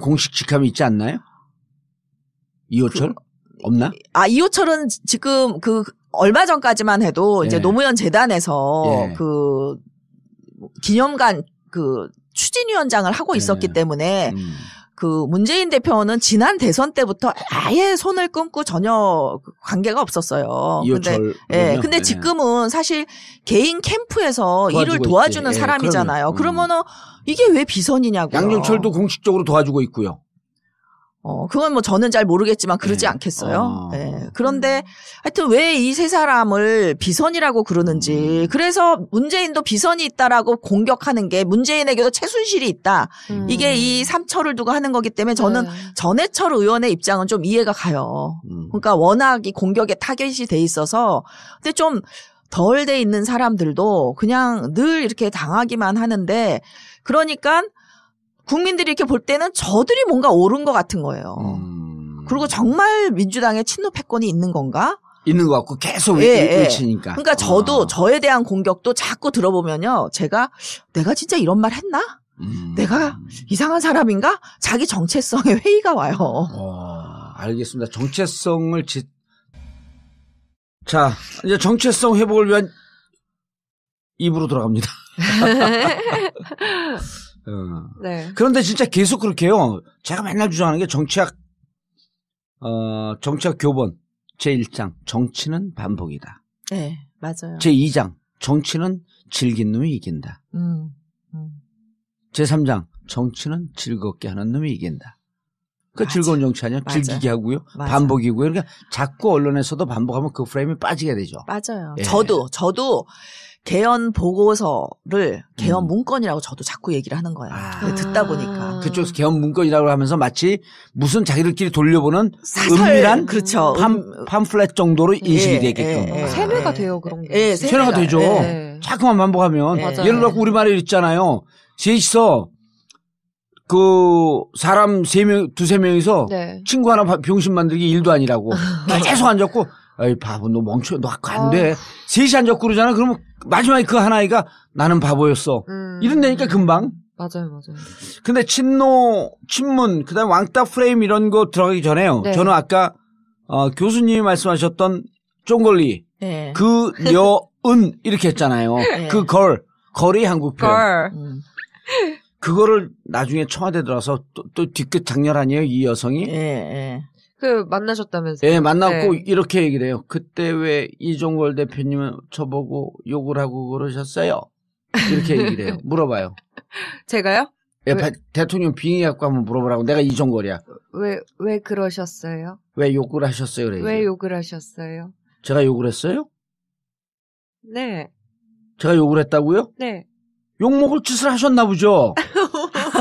공식 직함이 있지 않나요? 이호철 그, 없나? 아 이호철은 지금 그 얼마 전까지만 해도 예. 이제 네. 노무현 재단에서 예. 그 기념관 그 추진위원장을 하고 네. 있었기 네. 때문에 음. 그 문재인 대표는 지난 대선 때부터 아예 손을 끊고 전혀 그 관계가 없었어요. 근데 예. 근데 네. 지금은 사실 개인 캠프에서 일을 도와주는 있지. 예, 사람이잖아요. 예. 그러면, 음. 은 이게 왜 비선이냐고요. 양준철도 공식적으로 도와주고 있고요. 어, 그건 뭐 저는 잘 모르겠지만 그러지 네. 않겠어요. 아. 네. 그런데 하여튼 왜 이 세 사람을 비선이라고 그러는지 음. 그래서 문재인도 비선이 있다라고 공격하는 게 문재인에게도 최순실이 있다. 음. 이게 이 삼철을 두고 하는 거기 때문에 저는 네. 전해철 의원의 입장은 좀 이해가 가요. 음. 그러니까 워낙 이 공격에 타겟이 돼 있어서 근데 좀 덜 돼 있는 사람들도 그냥 늘 이렇게 당하기만 하는데 그러니까 국민들이 이렇게 볼 때는 저들이 뭔가 옳은 것 같은 거예요. 음. 그리고 정말 민주당의 친노 패권이 있는 건가? 있는 것 같고 계속 예, 외치니까. 예. 그러니까 아. 저도 어. 저에 대한 공격도 자꾸 들어보면요. 제가 내가 진짜 이런 말 했나? 음. 내가 이상한 사람인가? 자기 정체성에 회의가 와요. 어, 알겠습니다. 정체성을 지... 자, 이제 정체성 회복을 위한 입으로 돌아갑니다. 어. 네. 그런데 진짜 계속 그렇게 해요. 제가 맨날 주장하는 게 정치학, 어, 정치학 교본 제1장 정치는 반복이다. 네, 맞아요. 제2장 정치는 즐긴 놈이 이긴다. 음, 음. 제3장 정치는 즐겁게 하는 놈이 이긴다. 그 즐거운 정치 아니야? 맞아. 즐기게 하고요. 맞아. 반복이고요. 그러니까 자꾸 언론에서도 반복하면 그 프레임이 빠지게 되죠. 맞아요. 예. 저도 저도 개헌 보고서를 개헌 음. 문건이라고 저도 자꾸 얘기를 하는 거예요. 아. 듣다 보니까 그쪽에서 개헌 문건이라고 하면서 마치 무슨 자기들끼리 돌려보는 사설, 은밀한 그렇죠. 팜, 음. 팜플렛 정도로 인식이 예, 되겠던 예, 예, 세뇌가 예. 돼요 그런 게. 예, 세뇌가, 세뇌가 되죠. 예. 자꾸만 반복하면 예. 를 들어 우리 말에 있잖아요. 셋이서 그 사람 세 명, 두 세 명이서 네. 친구 하나 병신 만들기 일도 아니라고 계속 앉았고 아이 바보 너 멍청해 너안돼 3시 이 앉아 그러잖아 그러면 마지막에 그 하나이가 나는 바보였어 음. 이런데니까 금방 맞아요 맞아요 근데 친노 친문 그다음 에 왕따 프레임 이런 거 들어가기 전에요 네. 저는 아까 어, 교수님이 말씀하셨던 쫑걸리 네. 그 여은 이렇게 했잖아요 네. 그걸 거리 한국 표 음. 그거를 나중에 청와대 들어서 또, 또 뒤끝 장렬 하네요이 여성이 예, 예. 그 만나셨다면서요? 예, 만났고 네. 이렇게 얘기를 해요. 그때 왜 이종걸 대표님은 저보고 욕을 하고 그러셨어요? 이렇게 얘기를 해요. 물어봐요. 제가요? 예, 왜? 대통령 빙의 학과 한번 물어보라고. 내가 이종걸이야. 왜, 왜 그러셨어요? 왜 욕을 하셨어요? 그래, 왜 욕을 하셨어요? 제가 욕을 했어요? 네. 제가 욕을 했다고요? 네. 욕먹을 짓을 하셨나 보죠?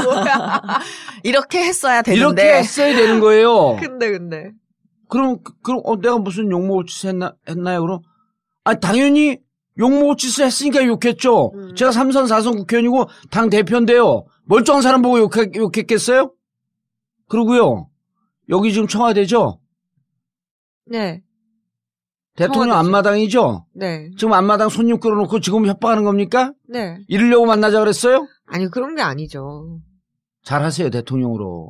뭐야. 이렇게 했어야 되는데 이렇게 했어야 되는 거예요. 근데 근데 그럼 그럼 어, 내가 무슨 욕먹을 짓 했나 했나요? 그럼 아 당연히 욕먹을 짓을 했으니까 욕했죠. 음. 제가 삼선 사선 국회의원이고 당 대표인데요. 멀쩡한 사람 보고 욕했, 욕했겠어요? 그러고요. 여기 지금 청와대죠? 네. 대통령 청와마당이죠 네. 지금 안마당 손님 끌어놓고 지금 협박하는 겁니까? 네. 이러려고 만나자 그랬어요? 아니, 그런 게 아니죠. 잘하세요 대통령으로.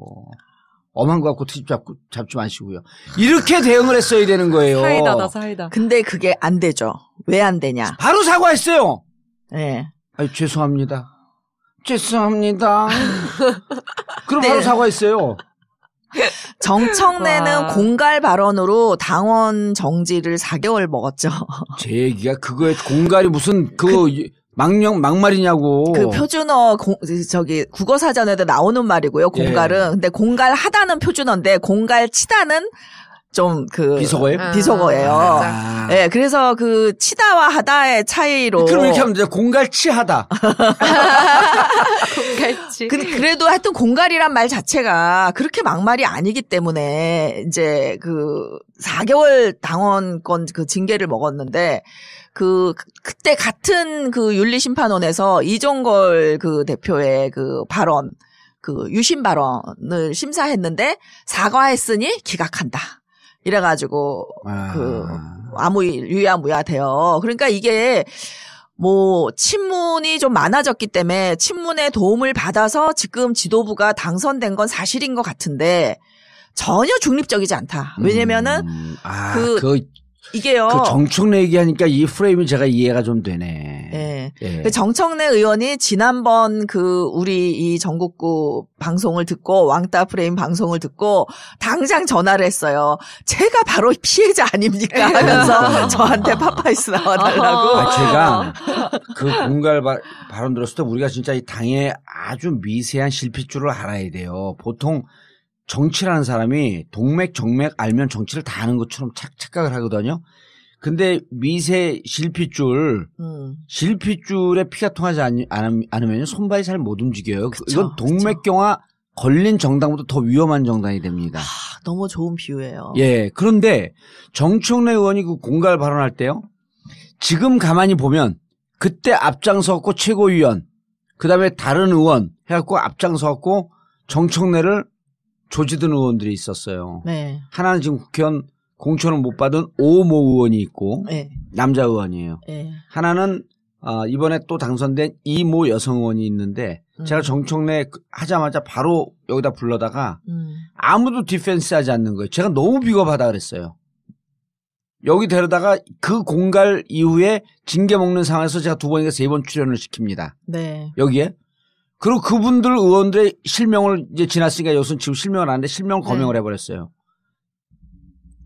엄한 것같고 트집 잡고 잡지 마시고요. 이렇게 대응을 했어야 되는 거예요. 사이다다 사이다. 근데 그게 안 되죠. 왜 안 되냐? 바로 사과했어요. 네. 아니, 죄송합니다. 죄송합니다. 그럼 네. 바로 사과했어요. 정청래는 공갈 발언으로 당원 정지를 4개월 먹었죠. 제 얘기가 그거에 공갈이 무슨 그, 그 망령 막말이냐고. 그 표준어 공, 그 저기 국어 사전에도 나오는 말이고요. 예. 공갈은 예. 근데 공갈하다는 표준어인데 공갈치다는 좀 그 비속어예요? 음, 비속어예요. 아, 예, 그래서 그 치다와 하다의 차이로 그럼 이렇게 하면 돼요. 공갈치하다. 공갈치. 그, 그래도 하여튼 공갈이란 말 자체가 그렇게 막말이 아니기 때문에 이제 그 4개월 당원권 그 징계를 먹었는데 그 그때 같은 그 윤리 심판원에서 이종걸 그 대표의 그 발언 그 유신 발언을 심사했는데 사과했으니 기각한다. 이래 가지고 아. 그 아무 유야무야 돼요. 그러니까 이게 뭐 친문이 좀 많아졌기 때문에 친문의 도움을 받아서 지금 지도부가 당선된 건 사실인 것 같은데 전혀 중립적이지 않다. 왜냐면은 음, 아, 그, 그 이게요. 그 정청래 얘기하니까 이 프레임이 제가 이해가 좀 되네. 예. 예. 그 정청래 의원이 지난번 그 우리 이 전국구 방송을 듣고 왕따 프레임 방송을 듣고 당장 전화를 했어요. 제가 바로 피해자 아닙니까 하면서 예. 저한테 파파이스 나와달라고. 아, 제가 그 공갈 발언 들었을 때 우리가 진짜 이 당의 아주 미세한 실핏줄을 알아야 돼요. 보통 정치라는 사람이 동맥 정맥 알면 정치를 다 아는 것처럼 착, 착각을 하거든요. 근데 미세 실핏줄 음. 실핏줄에 피가 통하지 않, 으면 손발이 잘 못 움직여요. 그쵸, 이건 동맥경화 그쵸. 걸린 정당보다 더 위험한 정당이 됩니다. 아, 너무 좋은 비유예요. 예. 그런데 정청래 의원이 그 공갈 발언할 때요. 지금 가만히 보면 그때 앞장섰고 최고위원 그다음에 다른 의원 해갖고 앞장섰고 정청래를 조지든 의원들이 있었어요. 네. 하나는 지금 국회의원 공천을 못 받은 오 모 의원이 있고 네. 남자 의원이에요. 네. 하나는 어, 이번에 또 당선된 이 모 여성 의원이 있는데 음. 제가 정청래 그 하자마자 바로 여기다 불러다가 음. 아무도 디펜스 하지 않는 거예요. 제가 너무 비겁하다 그랬어요. 여기 데려다가 그 공갈 이후에 징계 먹는 상황에서 제가 두 번인가 세 번 출연을 시킵니다. 네. 여기에 그리고 그분들 의원들의 실명을 이제 지났으니까 여기서 지금 실명을 안했는데 실명 거명을 네. 해버렸어요.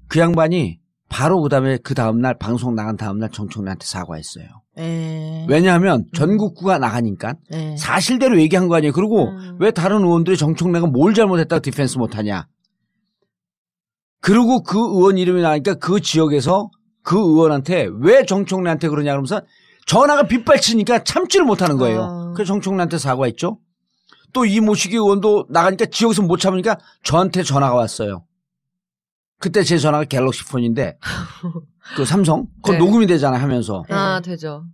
그 양반이 바로 그다음에 그 다음 그 날 방송 나간 다음 날 정청래한테 사과했어요. 에... 네. 왜냐하면 음. 전국구가 나가니까 에... 네. 사실대로 얘기한 거 아니에요. 그리고 음... 왜 다른 의원들이 정청래가 뭘 잘못했다고 디펜스 못하냐. 그리고 그 의원 이름이 나니까 그 지역에서 그 의원한테 왜 정청래한테 그러냐 그러면서 전화가 빗발치니까 참지를 못하는 거예요. 아. 그래서 정총래한테 사과했죠. 또 이 모시기 의원도 나가니까 지역에서 못 참으니까 저한테 전화가 왔어요. 그때 제 전화가 갤럭시 폰인데 그 삼성 그거 네. 녹음이 되잖아 하면서 네. 아 되죠.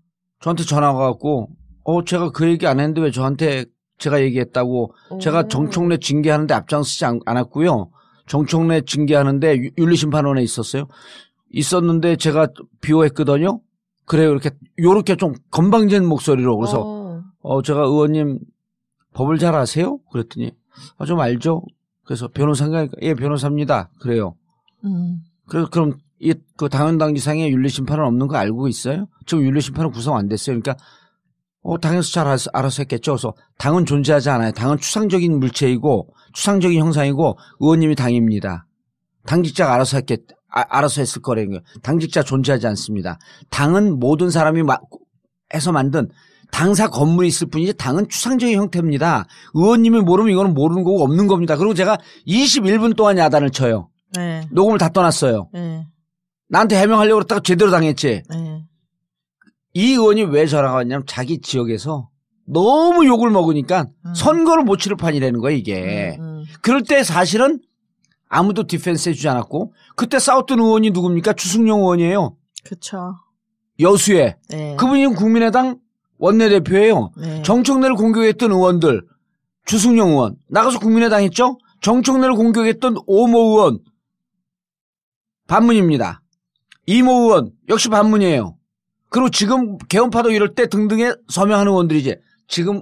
저한테 전화가 왔고 어 제가 그 얘기 안 했는데 왜 저한테 제가 얘기했다고 오. 어. 제가 정총래 징계하는데 앞장서지 않, 았고요정총래 징계하는데 윤리심판원에 있었어요. 있었는데 제가 비호했거든요. 그래요. 이렇게 요렇게 좀 건방진 목소리로 그래서 어, 어 제가 의원님 법을 잘 아세요? 그랬더니 아, 좀 알죠. 그래서 변호사인가? 예, 변호사입니다. 그래요. 음. 그래서 그럼 이 그 당헌 당지상에 윤리 심판은 없는 거 알고 있어요? 지금 윤리 심판은 구성 안 됐어요. 그러니까 어, 당연히 잘 알아서, 알아서 했겠죠. 그래서 당은 존재하지 않아요. 당은 추상적인 물체이고 추상적인 형상이고 의원님이 당입니다. 당직자가 알아서 했겠, 아, 알아서 했을 거래요. 당직자 존재하지 않습니다. 당은 모든 사람이 마, 해서 만든 당사 건물이 있을 뿐이지 당은 추상적인 형태입니다. 의원님이 모르면 이거는 모르는 거고 없는 겁니다. 그리고 제가 21분 동안 야단을 쳐요. 네. 녹음을 다 떠났어요. 네. 나한테 해명하려고 그랬다가 제대로 당했지. 네. 이 의원이 왜 저랑 왔냐면 자기 지역에서 너무 욕을 먹으니까 음. 선거를 못 치를 판이라는 거예요 이게. 음, 음. 그럴 때 사실은 아무도 디펜스 해주지 않았고 그때 싸웠던 의원이 누굽니까? 주승용 의원이에요. 그렇죠. 여수에 네. 그분이 국민의당 원내대표예요. 네. 정청래를 공격했던 의원들 주승용 의원 나가서 국민의당 했죠. 정청래를 공격했던 오모 의원 반문입니다. 이모 의원 역시 반문이에요. 그리고 지금 개헌파도 이럴 때 등등의 서명하는 의원들이 이제 지금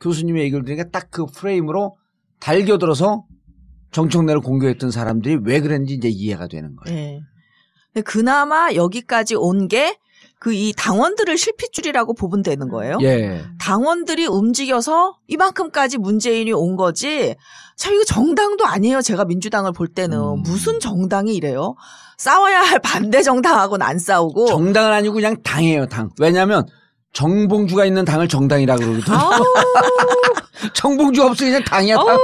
교수님의 얘기를 들으니까 딱 그 프레임으로 달겨들어서 정청래를 공격했던 사람들이 왜 그랬는지 이제 이해가 되는 거예요. 네. 그나마 여기까지 온 게 그 이 당원들을 실핏줄이라고 보분되는 거예요. 예. 당원들이 움직여서 이만큼까지 문재인이 온 거지. 참 이거 정당도 아니에요. 제가 민주당을 볼 때는 음. 무슨 정당이 이래요? 싸워야 할 반대 정당하고는 안 싸우고 정당은 아니고 그냥 당이에요. 당. 왜냐하면 정봉주가 있는 당을 정당이라 고 그러거든. 정봉주 없으니 그냥 당이야. 당.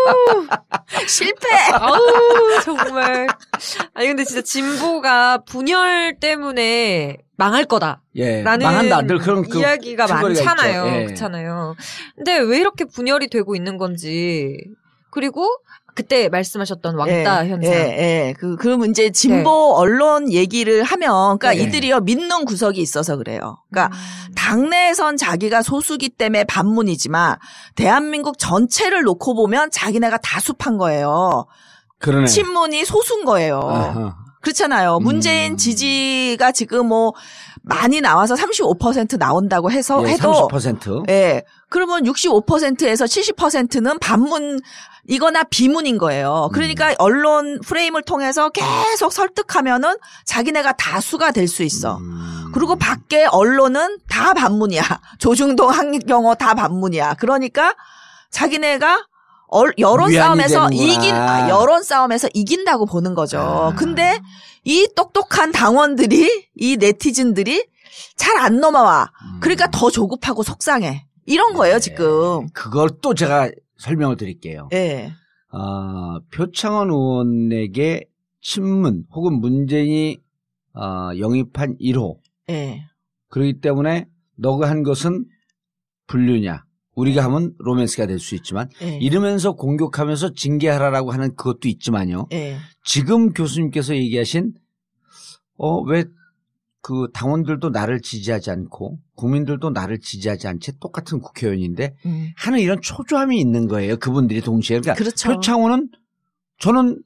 실패. 아우, 정말. 아니 근데 진짜 진보가 분열 때문에 망할 거다. 예, 라는 망한다. 늘 그런 그 이야기가 많잖아요. 예. 그렇잖아요. 근데 왜 이렇게 분열이 되고 있는 건지 그리고 그때 말씀하셨던 왕따 예, 예 현상. 예, 예. 그, 그 문제 진보 네. 언론 얘기를 하면, 그니까 네. 이들이요 믿는 구석이 있어서 그래요. 그니까 음. 당내에선 자기가 소수기 때문에 반문이지만 대한민국 전체를 놓고 보면 자기네가 다수판 거예요. 그러네. 친문이 소수인 거예요. 아하. 그렇잖아요. 문재인 음. 지지가 지금 뭐 많이 나와서 35% 나온다고 해서 예, 해도 30%. 예. 그러면 65%에서 70%는 반문 이거나 비문인 거예요. 그러니까 음. 언론 프레임을 통해서 계속 설득하면은 자기네가 다수가 될 수 있어. 음. 그리고 밖에 언론은 다 반문이야. 조중동 한경호 다 반문이야. 그러니까 자기네가 여론 싸움에서 이긴 아, 여론 싸움에서 이긴다고 보는 거죠. 아. 근데 이 똑똑한 당원들이 이 네티즌들이 잘 안 넘어와. 그러니까 음. 더 조급하고 속상해. 이런 네. 거예요, 지금. 그걸 또 제가 설명을 드릴게요. 예. 어, 표창원 의원에게 친문 혹은 문재인이 어, 영입한 1호. 예. 그렇기 때문에 너가 한 것은 분류냐. 우리가 하면 로맨스가 될 수 있지만 예. 이러면서 공격하면서 징계하라라고 하는 그것도 있지만요. 예. 지금 교수님께서 얘기하신 어왜 그 당원들도 나를 지지하지 않고 국민들도 나를 지지하지 않지 똑같은 국회의원인데 음. 하는 이런 초조함이 있는 거예요. 그분들이 동시에. 그러니까 그렇죠. 표창원은 저는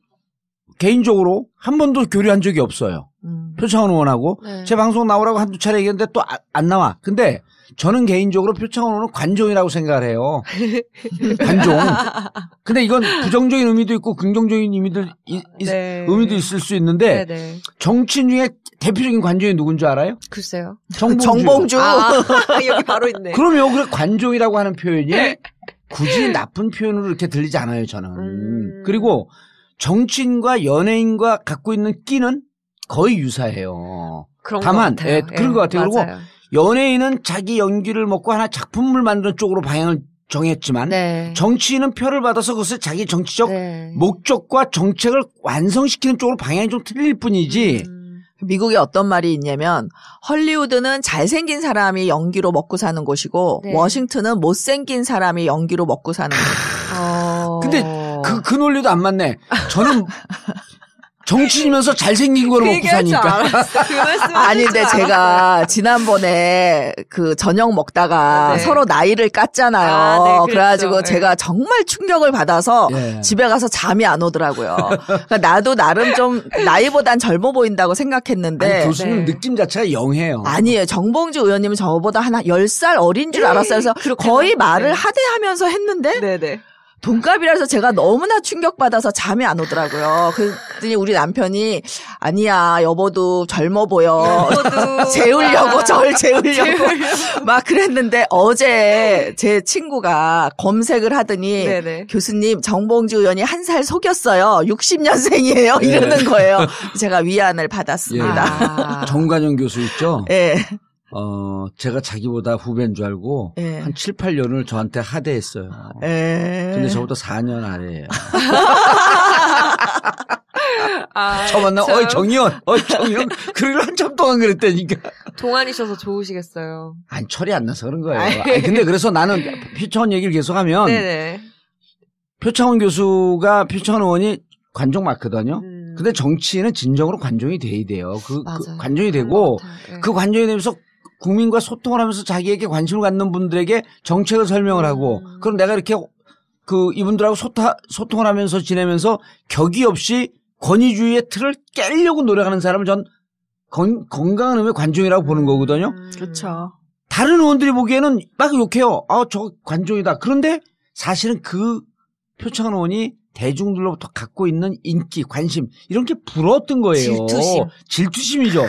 개인적으로 한 번도 교류한 적이 없어요. 음. 표창원 의원하고 네. 제 방송 나오라고 한두 차례 얘기했는데 또안 아, 나와. 근데 저는 개인적으로 표창원호는 관종이라고 생각을 해요. 관종. 근데 이건 부정적인 의미도 있고 긍정적인 의미도, 이, 네. 의미도 있을 수 있는데 네네. 네. 정치인 중에 대표적인 관종이 누군 줄 알아요? 글쎄요. 정봉주. 정봉주. 아, 여기 바로 있네. 그럼요. 그래 관종이라고 하는 표현이 네. 굳이 나쁜 표현으로 이렇게 들리지 않아요, 저는. 음. 그리고 정치인과 연예인과 갖고 있는 끼는 거의 유사해요. 그런 다만, 것 같아요. 예, 그런 예, 것 같아요. 맞아요. 그리고 연예인은 자기 연기를 먹고 하나 작품을 만드는 쪽으로 방향을 정했지만 네. 정치인은 표를 받아서 그것을 자기 정치적 네. 목적과 정책을 완성시키는 쪽으로 방향이 좀 틀릴 뿐이지 음. 미국에 어떤 말이 있냐면 헐리우드는 잘생긴 사람이 연기로 먹고 사는 곳이고 네. 워싱턴은 못생긴 사람이 연기로 먹고 사는 곳. 어... 근데 그, 그 논리도 안 맞네. 저는 정치이면서 잘생긴 걸 먹고 사니까. 그 아닌데 제가 지난번에 그 저녁 먹다가 네. 서로 나이를 깠잖아요. 아, 네, 그렇죠. 그래가지고 네. 제가 정말 충격을 받아서 예. 집에 가서 잠이 안 오더라고요. 그러니까 나도 나름 좀 나이보단 젊어 보인다고 생각했는데. 아니, 교수님 네. 느낌 자체가 영해요. 아니에요. 정봉주 의원님은 저보다 한 10살 어린 줄 예. 알았어요. 그래서 거의 말을 네. 하대하면서 했는데. 네, 돈값이라서 제가 너무나 충격받아서 잠이 안 오더라고요. 그랬더니 우리 남편이 아니야 여보도 젊어 보여. 재우려고 절 재우려고 막 그랬는데 어제 제 친구가 검색을 하더니 네네. 교수님 정봉주 의원이 한 살 속였어요. 60년생이에요. 이러는 예. 거예요. 제가 위안을 받았습니다. 예. 정관영 교수 있죠? 예. 어, 제가 자기보다 후배인 줄 알고 예. 한 7, 8년을 저한테 하대했어요. 아, 예. 근데 저보다 4년 아래예요. 아, 저 만나 어이 정연, 어이 정원 그리고 한참 동안 그랬다니까. 동안이셔서 좋으시겠어요. 아니 철이 안 나서 그런 거예요. 아니, 근데 그래서 나는 표창원 얘기를 계속하면 표창원 교수가 표창원 의원이 관종 맞거든요. 음. 근데 정치인은 진정으로 관종이 돼야 돼요. 그, 그 관종이 되고 예. 그 관종이 되면서 국민과 소통을 하면서 자기에게 관심을 갖는 분들에게 정책을 설명을 하고 음. 그럼 내가 이렇게 그 이분들하고 소타, 소통을 하면서 지내면서 격이 없이 권위주의의 틀을 깨려고 노력하는 사람을 전 건, 건강한 의미 관종이라고 보는 거거든요. 음. 그렇죠. 다른 의원들이 보기에는 막 욕해요. 아, 저 관종이다. 그런데 사실은 그 표창원 의원이 대중들로부터 갖고 있는 인기, 관심 이런 게 불었던 거예요. 질투심. 질투심이죠.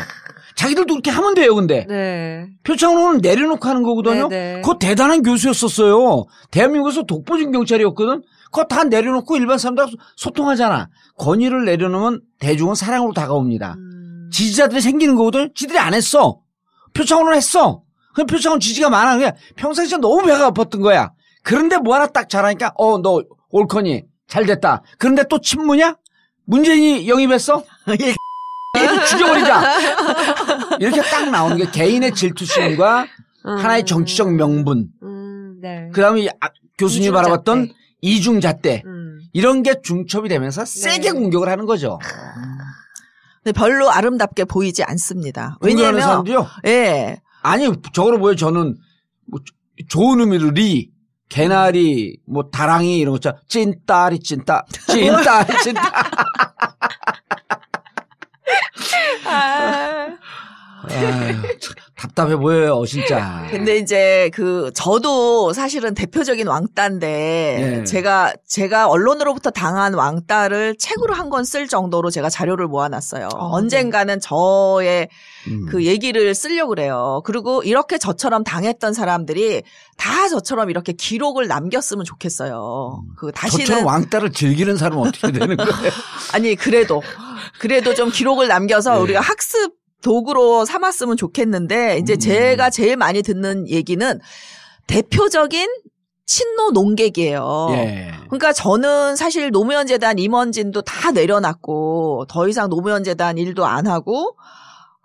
자기들도 그렇게 하면 돼요, 근데. 네. 표창원은 내려놓고 하는 거거든요. 네, 네, 그거 대단한 교수였었어요. 대한민국에서 독보적 인 경찰이었거든. 그거 다 내려놓고 일반 사람들 하고 소통하잖아. 권위를 내려놓으면 대중은 사랑으로 다가옵니다. 음. 지지자들이 생기는 거거든. 지들이 안 했어. 표창원은 했어. 그 표창원 지지가 많아. 그냥 평상시에 너무 배가 아팠던 거야. 그런데 뭐 하나 딱 잘하니까 어너 올커니 잘 됐다. 그런데 또친무냐 문재인이 영입했어? 죽여버리자. 이렇게 딱 나오는 게 개인의 질투심과 음. 하나의 정치적 명분. 음, 네. 그다음에 아, 교수님이 바라봤던 이중잣대 음. 이런 게 중첩이 되면서 네. 세게 공격을 하는 거죠. 아. 근데 별로 아름답게 보이지 않습니다. 왜냐하면 예. 네. 아니 저거로 보여 요 저는 뭐 좋은 의미로 리 개나리 뭐 다랑이 이런 거있잖 찐따리 찐따 찐따리 찐따 아. 아유, 답답해 보여요, 진짜. 근데 이제 그 저도 사실은 대표적인 왕따인데 네. 제가 제가 언론으로부터 당한 왕따를 책으로 한 권 쓸 정도로 제가 자료를 모아놨어요. 어, 네. 언젠가는 저의 음. 그 얘기를 쓰려고 그래요. 그리고 이렇게 저처럼 당했던 사람들이 다 저처럼 이렇게 기록을 남겼으면 좋겠어요. 음. 그 다시는 저처럼 왕따를 즐기는 사람은 어떻게 되는 거예요? 아니 그래도 그래도 좀 기록을 남겨서 네. 우리가 학습 도구로 삼았으면 좋겠는데 이제 음. 제가 제일 많이 듣는 얘기는 대표적인 친노 농객이에요. 예. 그러니까 저는 사실 노무현 재단 임원진도 다 내려놨고 더 이상 노무현 재단 일도 안 하고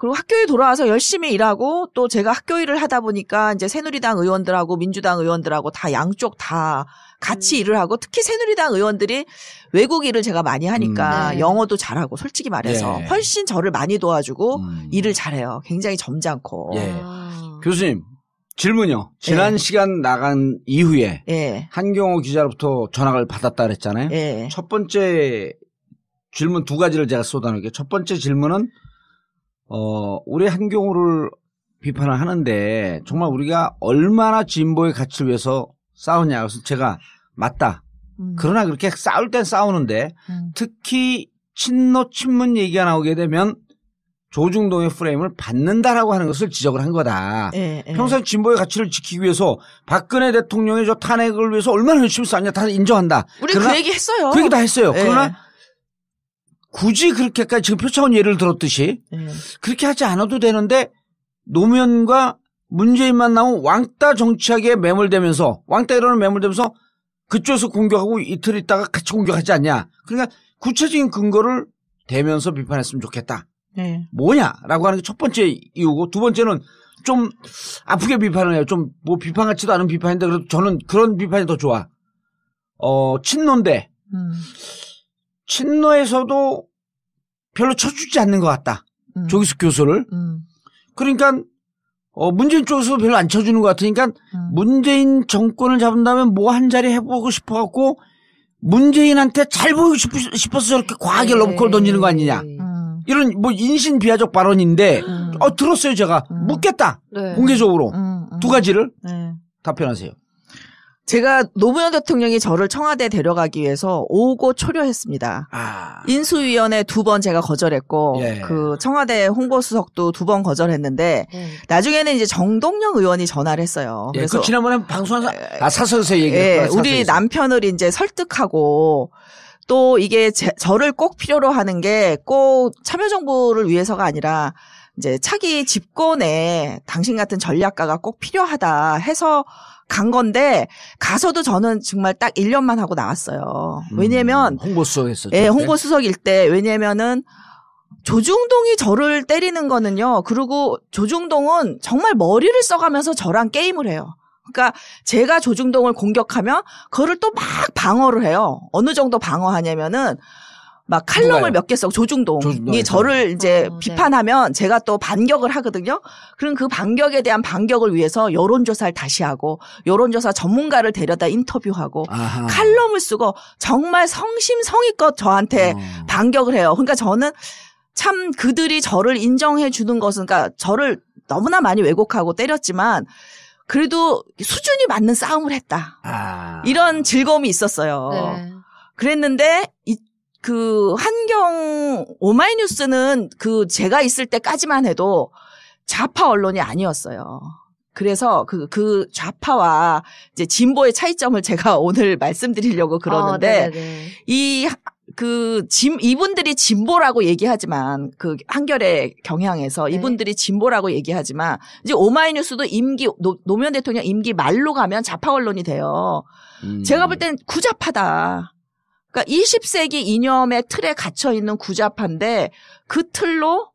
그리고 학교에 돌아와서 열심히 일하고 또 제가 학교 일을 하다 보니까 이제 새누리당 의원들하고 민주당 의원들하고 다 양쪽 다 같이 음. 일을 하고 특히 새누리당 의원들이 외국 일을 제가 많이 하니까 음. 네. 영어도 잘하고 솔직히 말해서 예. 훨씬 저를 많이 도와주고 음. 일을 잘해요. 굉장히 점잖고. 예. 아. 교수님 질문요. 지난 예. 시간 나간 이후에 예. 한경호 기자로부터 전화를 받았다 그랬잖아요. 예. 첫 번째 질문 두 가지를 제가 쏟아놓게요첫 번째 질문은 어, 우리 한경우를 비판을 하는데 정말 우리가 얼마나 진보의 가치를 위해서 싸우냐. 그래서 제가 맞다. 음. 그러나 그렇게 싸울 땐 싸우는데 음. 특히 친노 친문 얘기가 나오게 되면 조중동의 프레임을 받는다라고 하는 것을 지적을 한 거다. 예, 예. 평생 진보의 가치를 지키기 위해서 박근혜 대통령의 저 탄핵을 위해서 얼마나 열심히 싸웠냐 다 인정한다. 우리 그 그러나, 그 얘기 했어요. 그 얘기 다 했어요. 예. 그러나 굳이 그렇게까지 지금 표창원 예를 들었듯이 네. 그렇게 하지 않아도 되는데 노무현과 문재인만 나온 왕따 정치학에 매몰되면서 왕따 이러는 매몰되면서 그쪽에서 공격하고 이틀 있다가 같이 공격하지 않냐. 그러니까 구체적인 근거를 대면서 비판했으면 좋겠다. 네. 뭐냐라고 하는 게 첫 번째 이유고 두 번째는 좀 아프게 비판을 해요. 좀 뭐 비판 같지도 않은 비판인데 그래도 저는 그런 비판이 더 좋아. 어, 친노인데 음. 친노에서도 별로 쳐주지 않는 것 같다. 음. 조기숙 교수를. 음. 그러니까 어, 문재인 쪽에서도 별로 안 쳐주는 것 같으니까 음. 문재인 정권을 잡은다면 뭐 한 자리 해보고 싶어갖고 문재인한테 잘 보이고 싶어서 저렇게 과하게 네. 러브콜 던지는 거 아니냐. 음. 이런 뭐 인신 비하적 발언인데 음. 어 들었어요 제가 음. 묻겠다 네. 공개적으로 음, 음. 두 가지를 네. 답변하세요. 제가 노무현 대통령이 저를 청와대 에 데려가기 위해서 오고 초려했습니다. 아. 인수위원회 두 번 제가 거절했고 예. 그 청와대 홍보수석도 두 번 거절했는데 음. 나중에는 이제 정동영 의원이 전화를 했어요. 예, 그래서 그 지난번에 방송에서 아, 사서서 얘기했구나. 예, 우리 남편을 이제 설득하고 또 이게 제, 저를 꼭 필요로 하는 게 꼭 참여정부를 위해서가 아니라 이제 차기 집권에 당신 같은 전략가가 꼭 필요하다 해서 간 건데 가서도 저는 정말 딱 1년만 하고 나왔어요. 음, 왜냐면 음, 홍보 수석했었 예, 홍보 수석일 때 왜냐면은 조중동이 저를 때리는 거는요. 그리고 조중동은 정말 머리를 써가면서 저랑 게임을 해요. 그러니까 제가 조중동을 공격하면 그거를 또 막 방어를 해요. 어느 정도 방어하냐면은 막 칼럼을 몇 개 써 조중동이 저를 이제 어, 네. 비판하면 네. 제가 또 반격을 하거든요. 그럼 그 반격에 대한 반격을 위해서 여론조사를 다시 하고 여론조사 전문가를 데려다 인터뷰하고 아하. 칼럼을 쓰고 정말 성심성의껏 저한테 어. 반격을 해요. 그러니까 저는 참 그들이 저를 인정해 주는 것은 그러니까 저를 너무나 많이 왜곡하고 때렸지만 그래도 수준이 맞는 싸움을 했다. 아. 이런 즐거움이 있었어요. 네. 그랬는데 그환경 오마이뉴스는 그 제가 있을 때까지만 해도 좌파 언론이 아니었어요. 그래서 그, 그 좌파와 이제 진보의 차이점을 제가 오늘 말씀드리려고 아, 그러는데 어, 이 그, 진, 이분들이 진보라고 얘기하지만, 그, 한결의 경향에서 네. 이분들이 네. 진보라고 얘기하지만, 이제 오마이뉴스도 임기, 노, 노무현 대통령 임기 말로 가면 좌파 언론이 돼요. 음. 제가 볼 땐 구좌파다. 그러니까 20세기 이념의 틀에 갇혀 있는 구자파인데 그 틀로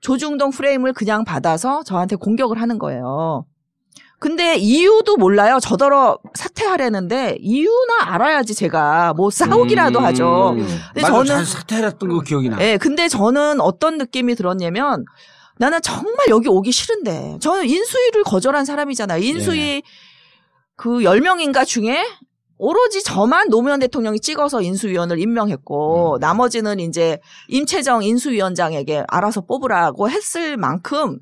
조중동 프레임을 그냥 받아서 저한테 공격을 하는 거예요. 근데 이유도 몰라요. 저더러 사퇴하려는데 이유나 알아야지 제가 뭐 싸우기라도 음, 하죠. 근데 맞아, 저는 사퇴했던 거 기억이 나. 예, 근데 저는 어떤 느낌이 들었냐면 나는 정말 여기 오기 싫은데 저는 인수위를 거절한 사람이잖아요. 인수위 네. 그 10명인가 중에 오로지 저만 노무현 대통령이 찍어서 인수위원을 임명했고 음. 나머지는 이제 임채정 인수위원장에게 알아서 뽑으라고 했을 만큼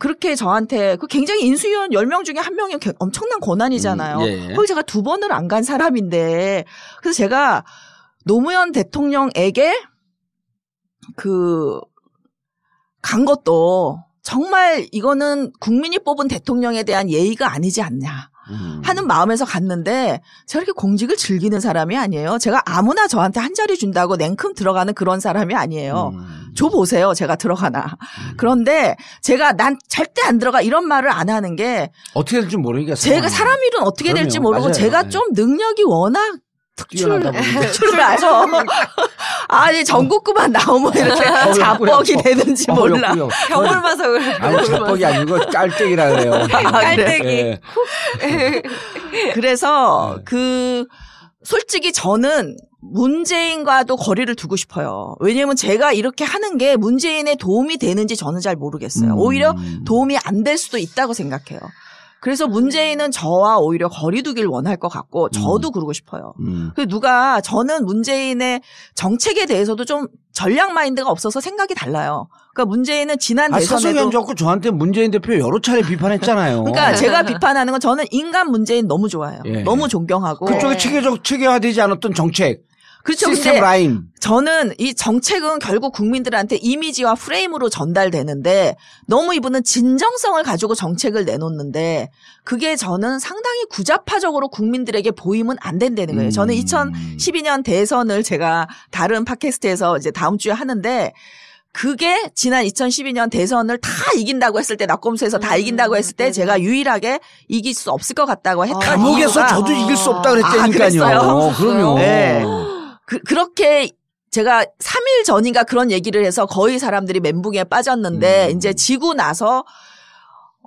그렇게 저한테 그 굉장히 인수위원 10명 중에 한 명이 엄청난 권한이잖아요. 음, 예. 거기 예. 제가 두 번을 안 간 사람인데 그래서 제가 노무현 대통령에게 그 간 것도 정말 이거는 국민이 뽑은 대통령에 대한 예의가 아니지 않냐. 음. 하는 마음에서 갔는데 저렇게 공직을 즐기는 사람이 아니에요. 제가 아무나 저한테 한 자리 준다고 냉큼 들어가는 그런 사람이 아니에요. 음. 줘 보세요. 제가 들어가나. 음. 그런데 제가 난 절대 안 들어가 이런 말을 안 하는 게 어떻게 될지 모르니까 제가 사람 일은 어떻게 그럼요. 될지 모르고 맞아요. 제가 네. 좀 능력이 워낙 특출나다 특출나서 아니 전국구만 나오면 아, 이렇게 자뻑이 되는지 아, 몰라 병을 마서 그래 아니 자뻑이 아니고 깔때기라 그래요 아, 네. 깔때기 네. 그래서 그 솔직히 저는 문재인과도 거리를 두고 싶어요. 왜냐면 제가 이렇게 하는 게 문재인에 도움이 되는지 저는 잘 모르겠어요. 음. 오히려 도움이 안 될 수도 있다고 생각해요. 그래서 음. 문재인은 저와 오히려 거리두기를 원할 것 같고 음. 저도 음. 그러고 싶어요. 음. 그 누가 저는 문재인의 정책에 대해서도 좀 전략 마인드가 없어서 생각이 달라요. 그러니까 문재인은 지난 대선에도 좋고 저한테 문재인 대표 여러 차례 비판했잖아요. 그러니까 제가 비판하는 건 저는 인간 문재인 너무 좋아해요. 예. 너무 존경하고 그쪽에 네. 체계적 체계화되지 않았던 정책 그렇죠. 시스템 라인. 저는 이 정책은 결국 국민들한테 이미지와 프레임으로 전달되는데 너무 이분은 진정성을 가지고 정책을 내놓는데 그게 저는 상당히 구자파적으로 국민들에게 보이면안 된다는 거예요. 저는 2012년 음. 대선을 제가 다른 팟캐스트에서 이제 다음 주에 하는데 그게 지난 2012년 대선을 다 이긴다고 했을 때 낙검수에서 다 음. 이긴다고 했을 때 제가 유일하게 이길 수 없을 것 같다고 아, 했던 감옥에서 저도 이길 수 없다 그랬다니까요. 아, 그랬어요? 어, 그럼요. 네. 그, 그렇게 제가 3일 전인가 그런 얘기를 해서 거의 사람들이 멘붕에 빠졌는데 음. 이제 지고 나서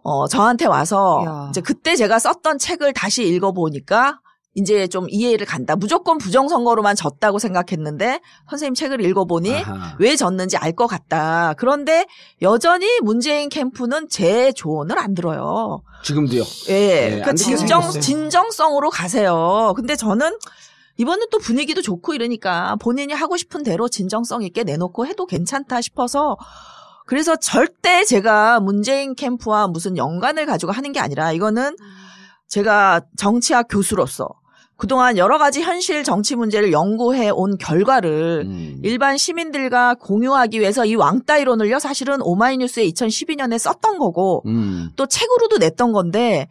어 저한테 와서 야. 이제 그때 제가 썼던 책을 다시 읽어 보니까 이제 좀 이해를 간다. 무조건 부정선거로만 졌다고 생각했는데 선생님 책을 읽어보니 아하. 왜 졌는지 알 것 같다. 그런데 여전히 문재인 캠프는 제 조언을 안 들어요. 지금도요? 예. 네, 그 진정, 진정성으로 가세요. 근데 저는 이번에 또 분위기도 좋고 이러니까 본인이 하고 싶은 대로 진정성 있게 내놓고 해도 괜찮다 싶어서 그래서 절대 제가 문재인 캠프와 무슨 연관을 가지고 하는 게 아니라 이거는 제가 정치학 교수로서 그동안 여러 가지 현실 정치 문제를 연구해 온 결과를 음. 일반 시민들과 공유하기 위해서 이 왕따이론을요 사실은 오마이뉴스에 2012년에 썼던 거고 음. 또 책으로도 냈던 건데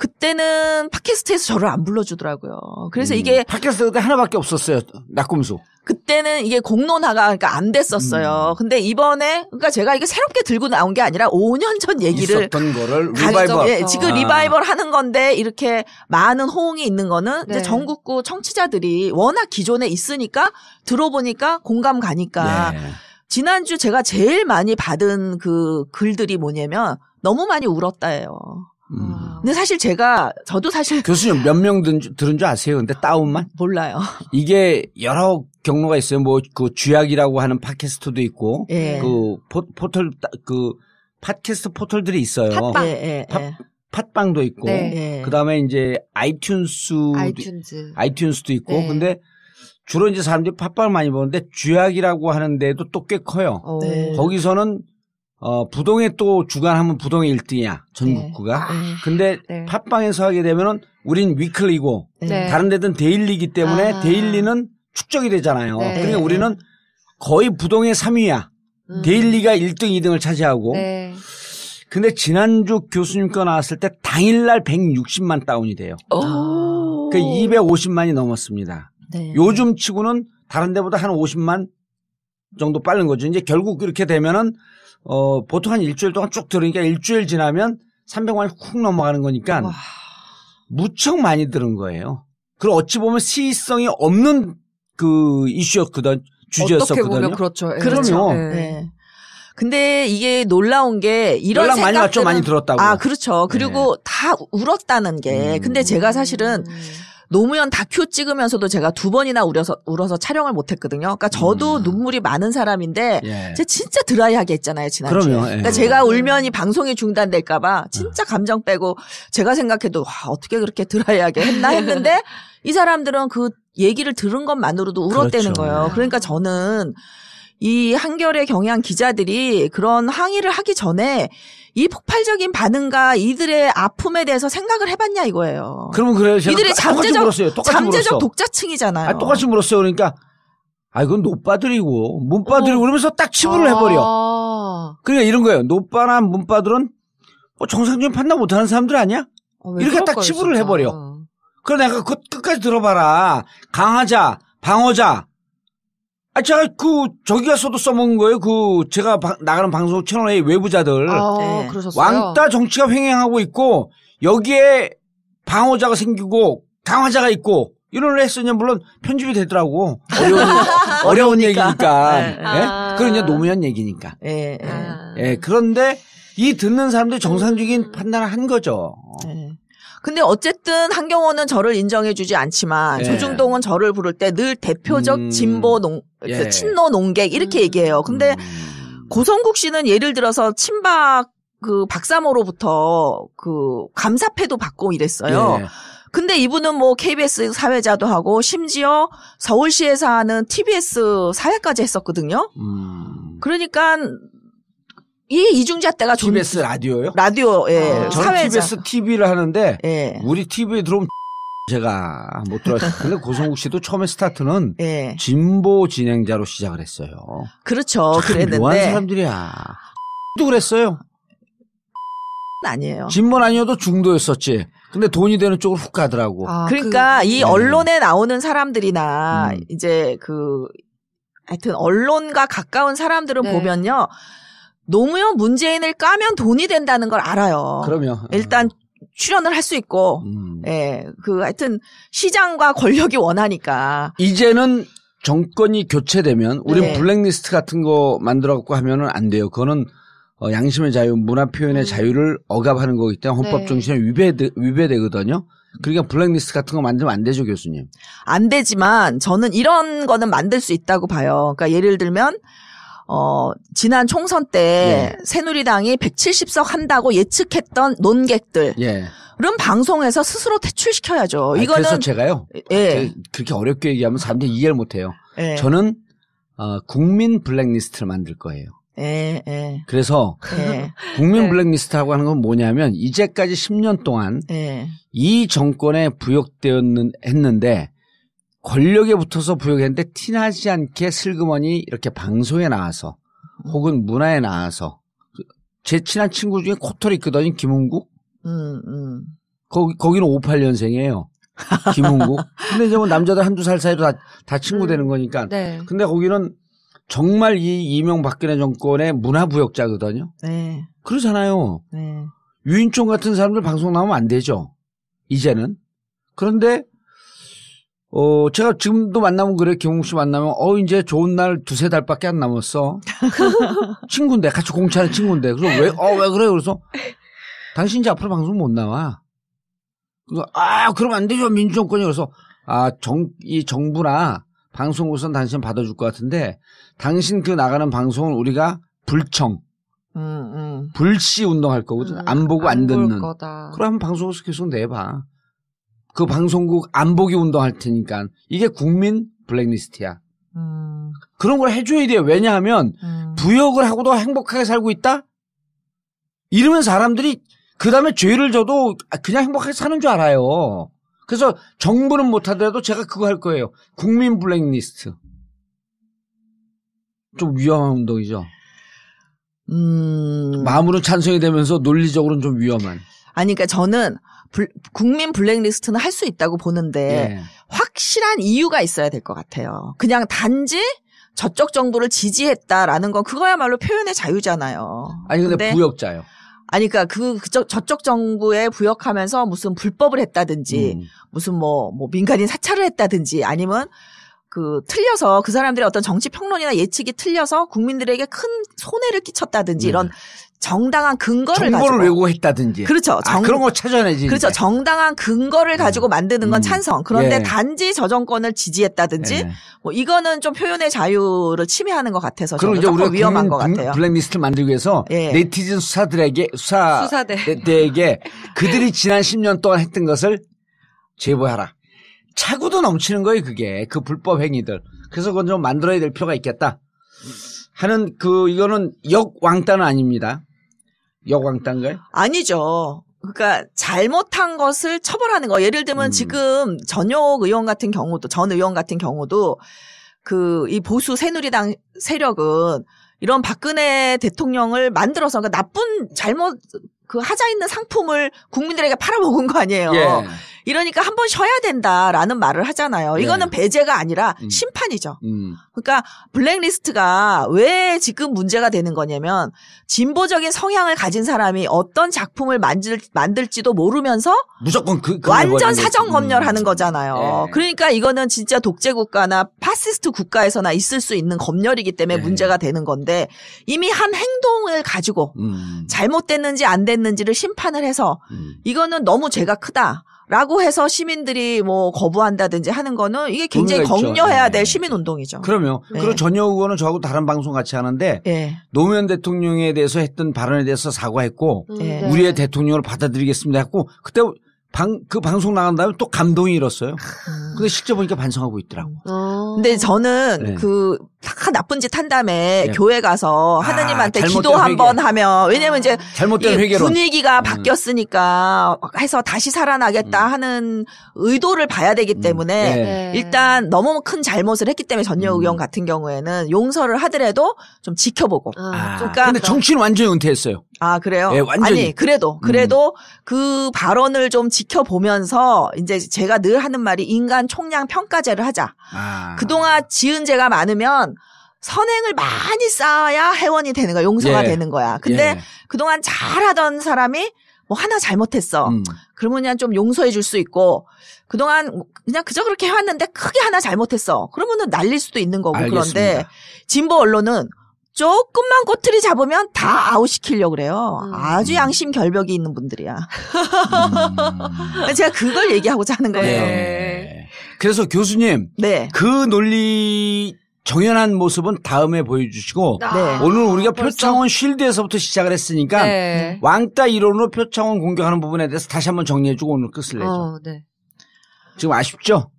그때는 팟캐스트에서 저를 안 불러주더라고요. 그래서 음, 이게 팟캐스트 그때 하나밖에 없었어요. 낙금수. 그때는 이게 공론화가 그러니까 안 됐었어요. 음. 근데 이번에 그러니까 제가 이게 새롭게 들고 나온 게 아니라 5년 전 얘기를 있었던 거를 리바이벌 예, 지금 아. 리바이벌 하는 건데 이렇게 많은 호응이 있는 거는 네. 이제 전국구 청취자들이 워낙 기존에 있으니까 들어보니까 공감 가니까 네. 지난주 제가 제일 많이 받은 그 글들이 뭐냐면 너무 많이 울었다예요. 음. 근데 사실 제가 저도 사실 교수님 몇 명 들은 줄 아세요? 근데 다운만 몰라요. 이게 여러 경로가 있어요. 뭐 그 주약이라고 하는 팟캐스트도 있고 예. 그 포, 포털 그 팟캐스트 포털들이 있어요. 팟빵. 예, 예, 팟, 예. 도 있고 네. 예. 그다음에 이제 아이튠스 아이튠즈. 아이튠스도 있고 네. 근데 주로 이제 사람들이 팟빵을 많이 보는데 주약이라고 하는데도 또 꽤 커요. 네. 거기서는 어, 부동의 또 주간하면 부동의 1등이야. 전국구가. 네. 아, 근데 네. 팟빵에서 하게 되면은 우린 위클리고 네. 네. 다른 데든 데일리기 때문에 아. 데일리는 축적이 되잖아요. 네. 그러니까 우리는 거의 부동의 3위야. 음. 데일리가 1등, 2등을 차지하고. 네. 근데 지난주 교수님 거 나왔을 때 당일날 160만 다운이 돼요. 그 그러니까 250만이 넘었습니다. 요즘 치고는 다른 데보다 한 50만 정도 빠른 거죠. 이제 결국 그렇게 되면은 어, 보통 한 일주일 동안 쭉 들으니까 일주일 지나면 300만이 훅 넘어가는 거니까 와. 무척 많이 들은 거예요. 그리고 어찌 보면 시의성이 없는 그 이슈였거든 주제였었거든요. 그렇죠. 예. 그럼요. 그렇죠. 예. 네. 근데 이게 놀라운 게 이런 연락 많이 왔죠 많이 들었다고. 아 그렇죠. 그리고 네. 다 울었다는 게. 음. 근데 제가 사실은 음. 노무현 다큐 찍으면서도 제가 두 번이나 울어서 울어서 촬영을 못 했거든요. 그러니까 저도 음. 눈물이 많은 사람인데 예. 제가 진짜 드라이하게 했잖아요, 지난주에. 그럼요. 예. 그러니까 제가 울면 이 방송이 중단될까 봐 진짜 어. 감정 빼고 제가 생각해도 와, 어떻게 그렇게 드라이하게 했나 했는데 이 사람들은 그 얘기를 들은 것만으로도 울었대는 그렇죠. 거예요. 예. 그러니까 저는 이 한결의 경향 기자들이 그런 항의를 하기 전에 이 폭발적인 반응과 이들의 아픔에 대해서 생각을 해봤냐 이거예요. 그러면 그래요. 이들의 잠재적 물었어요. 잠재적 독자층이잖아요. 아, 똑같이 물었어요. 그러니까 아 이건 노빠들이고 문빠들이고 어. 그러면서 딱 치부를 아. 해버려. 그러니까 이런 거예요. 노빠나 문빠들은 뭐 정상적인 판단 못하는 사람들 아니야? 어, 이렇게 딱 치부를 해버려. 그러니까 그 끝까지 들어봐라. 강하자, 방어자, 아, 제가 그 저기 가서도 써먹은 거예요. 그 제가 바, 나가는 방송 채널의 외부자들 아, 네. 그러셨어요. 왕따 정치가 횡행하고 있고 여기에 방어자가 생기고 강화자가 있고 이런 걸 했으니 물론 편집이 되더라고 어려운 어려운 얘기니까 네. 네. 아. 그러냐 노무현 얘기니까 예 아. 그런데 이 듣는 사람들이 정상적인 판단을 한 거죠. 네. 근데 어쨌든 한경호는 저를 인정해주지 않지만 예. 조중동은 저를 부를 때 늘 대표적 음. 진보 농, 그 예. 그 친노 농객 이렇게 음. 얘기해요. 근데 음. 고성국 씨는 예를 들어서 친박 그 박사모로부터 그 감사패도 받고 이랬어요. 예. 근데 이분은 뭐 KBS 사회자도 하고 심지어 서울시에서 하는 TBS 사회까지 했었거든요. 음. 그러니까 이 이중자 때가 좀 TBS 라디오요? 라디오 예 어, 저는 사회자 TBS TV를 하는데 예. 우리 TV에 들어온 제가 못 들어왔어요. 근데 고성욱 씨도 처음에 스타트는 예 진보 진행자로 시작을 했어요. 그렇죠 그랬는데 사람들이야. 도 그랬어요. 아니에요. 진보는 아니어도 중도였었지. 근데 돈이 되는 쪽으로 훅 가더라고. 아, 그러니까 그, 이 네. 언론에 나오는 사람들이나 음. 이제 그 하여튼 언론과 가까운 사람들은 네. 보면요. 노무현 문재인을 까면 돈이 된다는 걸 알아요. 그러면 일단 음. 출연을 할 수 있고, 음. 예, 그 하여튼 시장과 권력이 원하니까 이제는 정권이 교체되면 우린 네. 블랙리스트 같은 거 만들어갖고 하면은 안 돼요. 그거는 어, 양심의 자유, 문화 표현의 음. 자유를 억압하는 거기 때문에 헌법 네. 정신에 네. 위배되, 위배되거든요. 그러니까 블랙리스트 같은 거 만들면 안 되죠, 교수님. 안 되지만 저는 이런 거는 만들 수 있다고 봐요. 그러니까 예를 들면 어, 지난 총선 때 예. 새누리당이 170석 한다고 예측했던 논객들. 예. 그런 방송에서 스스로 퇴출시켜야죠. 아니, 이거는 그래서 제가요. 예. 아, 그렇게 어렵게 얘기하면 사람들이 이해를 못 해요. 예. 저는 어, 국민 블랙리스트를 만들 거예요. 예, 예. 그래서 예. 국민 예. 블랙리스트라고 하는 건 뭐냐면 이제까지 10년 동안 예. 이 정권에 부역되었는 했는데 권력에 붙어서 부역했는데 티나지 않게 슬그머니 이렇게 방송에 나와서 혹은 문화에 나와서 그 제 친한 친구 중에 코털이 있거든요 김은국 음, 음. 거기, 거기는 58년생이에요. 김은국. 근데 이제 뭐 남자들 한두 살 사이로 다, 다 친구 음, 되는 거니까. 네. 근데 거기는 정말 이 이명박근혜 정권의 문화부역자거든요. 네. 그러잖아요. 네. 유인총 같은 사람들 방송 나오면 안 되죠. 이제는. 그런데 어, 제가 지금도 만나면 그래, 경욱 씨 만나면, 어, 이제 좋은 날 두세 달밖에 안 남았어. 친구인데, 같이 공차는 친구인데. 그래서 왜, 어, 왜 그래? 그래서, 당신 이제 앞으로 방송 못 나와. 그래서, 아, 그럼 안 되죠, 민주정권이. 그래서, 아, 정, 이 정부나 방송국선 당신 받아줄 것 같은데, 당신 그 나가는 방송은 우리가 불청. 음, 음. 불시 운동할 거거든. 음, 안 보고 안, 안 듣는. 거다. 그럼 방송에서 계속 내봐. 그 방송국 안 보기 운동할 테니까 이게 국민 블랙리스트야. 음. 그런 걸 해줘야 돼요. 왜냐하면 음. 부역을 하고도 행복하게 살고 있다. 이러면 사람들이 그 다음에 죄를 져도 그냥 행복하게 사는 줄 알아요. 그래서 정부는 못하더라도 제가 그거 할 거예요. 국민 블랙리스트. 좀 위험한 운동이죠. 음. 마음으로 찬성이 되면서 논리적으로는 좀 위험한. 아니, 그러니까 저는 불, 국민 블랙리스트는 할 수 있다고 보는데 예. 확실한 이유가 있어야 될 것 같아요. 그냥 단지 저쪽 정부를 지지했다라는 건 그거야말로 표현의 자유잖아요. 아니 근데, 근데 부역자요. 아니 그니까 그그 저쪽 정부에 부역하면서 무슨 불법을 했다든지 음. 무슨 뭐뭐 뭐 민간인 사찰을 했다든지 아니면 그 틀려서 그 사람들의 어떤 정치 평론이나 예측이 틀려서 국민들에게 큰 손해를 끼쳤다든지 음. 이런 정당한 근거를 정보를 가지고. 왜곡했다든지 그렇죠. 아, 정, 아, 그런 거 찾아내지. 그렇죠. 정당한 근거를 음. 가지고 음. 만드는 건 음. 찬성. 그런데 예. 단지 저 정권을 지지했다든지 예. 뭐 이거는 좀 표현의 자유를 침해하는 것 같아서 그럼 이제 우리가 위험한 것 같아요. 블랙리스트를 만들기 위해서 예. 네티즌 수사들에게 수사 수사대에게 그들이 지난 10년 동안 했던 것을 제보하라. 차고도 넘치는 거예요, 그게. 그 불법 행위들. 그래서 그건 좀 만들어야 될 필요가 있겠다. 하는 그 이거는 역왕따는 아닙니다. 여광 딴 거요? 아니죠. 그러니까 잘못한 것을 처벌하는 거. 예를 들면 음. 지금 전역 의원 같은 경우도 전 의원 같은 경우도 그 이 보수 새누리당 세력은 이런 박근혜 대통령을 만들어서 그러니까 나쁜 잘못 그 하자 있는 상품을 국민들에게 팔아먹은 거 아니에요. 예. 이러니까 한 번 쉬어야 된다라는 말을 하잖아요. 네. 이거는 네. 배제가 아니라 음. 심판이죠. 음. 그러니까 블랙리스트가 왜 지금 문제가 되는 거냐면 진보적인 성향을 가진 사람이 어떤 작품을 만들, 만들지도 모르면서 무조건 그, 그 완전 사정 검열하는 거잖아요. 네. 그러니까 이거는 진짜 독재 국가나 파시스트 국가에서나 있을 수 있는 검열이기 때문에 네. 문제가 되는 건데 이미 한 행동을 가지고 음. 잘못됐는지 안 됐는지를 심판을 해서 음. 이거는 너무 죄가 크다. 라고 해서 시민들이 뭐 거부한다든지 하는 거는 이게 굉장히 격려해야 네. 될 시민 운동이죠. 그러면 네. 그리고 전역 의원은 저하고 다른 방송 같이 하는데 네. 노무현 대통령에 대해서 했던 발언에 대해서 사과했고 음, 네. 네. 우리의 대통령을 받아들이겠습니다 했고 그때 방, 그 방송 나간 다음에 또 감동이 일었어요. 음. 근데 실제 보니까 반성하고 있더라고. 어. 근데 저는 네. 그다 나쁜 짓 한 다음에 예. 교회 가서 하느님한테 아, 기도 한 번 하면 왜냐면 이제 아, 잘못된 회개로. 분위기가 음. 바뀌었으니까 음. 해서 다시 살아나겠다 음. 하는 의도를 봐야 되기 음. 때문에 음. 네. 일단 너무 큰 잘못을 했기 때문에 전여 의원 음. 같은 경우에는 용서를 하더라도 좀 지켜보고. 아. 아 그러니까 근데 정치는 완전히 은퇴했어요. 아 그래요? 예, 아니 그래도 그래도 그 발언을 좀 지켜보면서 이제 제가 늘 하는 말이 인간 총량 평가제를 하자. 아. 그동안 지은 죄가 많으면 선행을 많이 쌓아야 회원이 되는 거야. 용서가 예. 되는 거야. 근데 예. 그동안 잘하던 사람이 뭐 하나 잘못했어. 음. 그러면 그냥 좀 용서해 줄 수 있고 그동안 그냥 그저 그렇게 해왔는데 크게 하나 잘못했어. 그러면은 날릴 수도 있는 거고 알겠습니다. 그런데 진보 언론은 조금만 꼬투리 잡으면 다 아웃시키려고 그래요. 음. 아주 음. 양심 결벽이 있는 분들이야. 음. 제가 그걸 얘기하고자 하는 거예요. 네. 네. 그래서 교수님, 네. 그 논리 정연한 모습은 다음에 보여주시고 아, 네. 오늘 우리가 표창원 쉴드에서부터 시작을 했으니까 네. 왕따 이론으로 표창원 공격하는 부분에 대해서 다시 한번 정리해주고 오늘 끝을 어, 내죠. 어, 네. 지금 아쉽죠?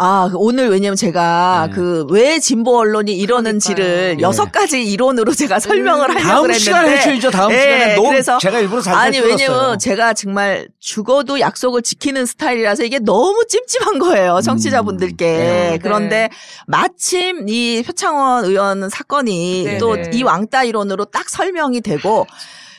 아, 그 오늘 왜냐면 제가 네. 그왜 진보 언론이 이러는지를 네. 여섯 가지 이론으로 제가 설명을 음, 하려고 했는데 시간에 해주죠. 다음 네, 시간에 너무 그래서 제가 일부러 잘 아니 왜냐면 제가 정말 죽어도 약속을 지키는 스타일이라서 이게 너무 찜찜한 거예요. 음, 청취자분들께. 음, 그런데 마침 이 표창원 의원 사건이 또 이 왕따 이론으로 딱 설명이 되고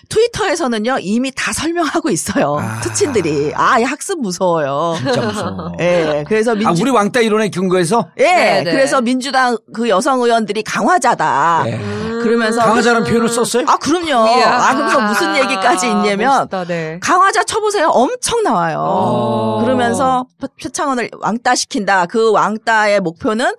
트위터에서는요 이미 다 설명하고 있어요. 아. 특친들이 아, 이 학습 무서워요. 진짜 무서워. 예, 그래서 아, 민주... 아, 우리 왕따 이론에 근거해서 예, 네, 네 그래서 민주당 그 여성 의원들이 강화자다. 네. 음. 그러면서 강화자는 표현을 썼어요? 아, 그럼요. 이야. 아, 아 그래서 무슨 아, 얘기까지 있냐면 멋있다, 네. 강화자 쳐보세요. 엄청 나와요. 오. 어. 그러면서 표창원을 왕따 시킨다. 그 왕따의 목표는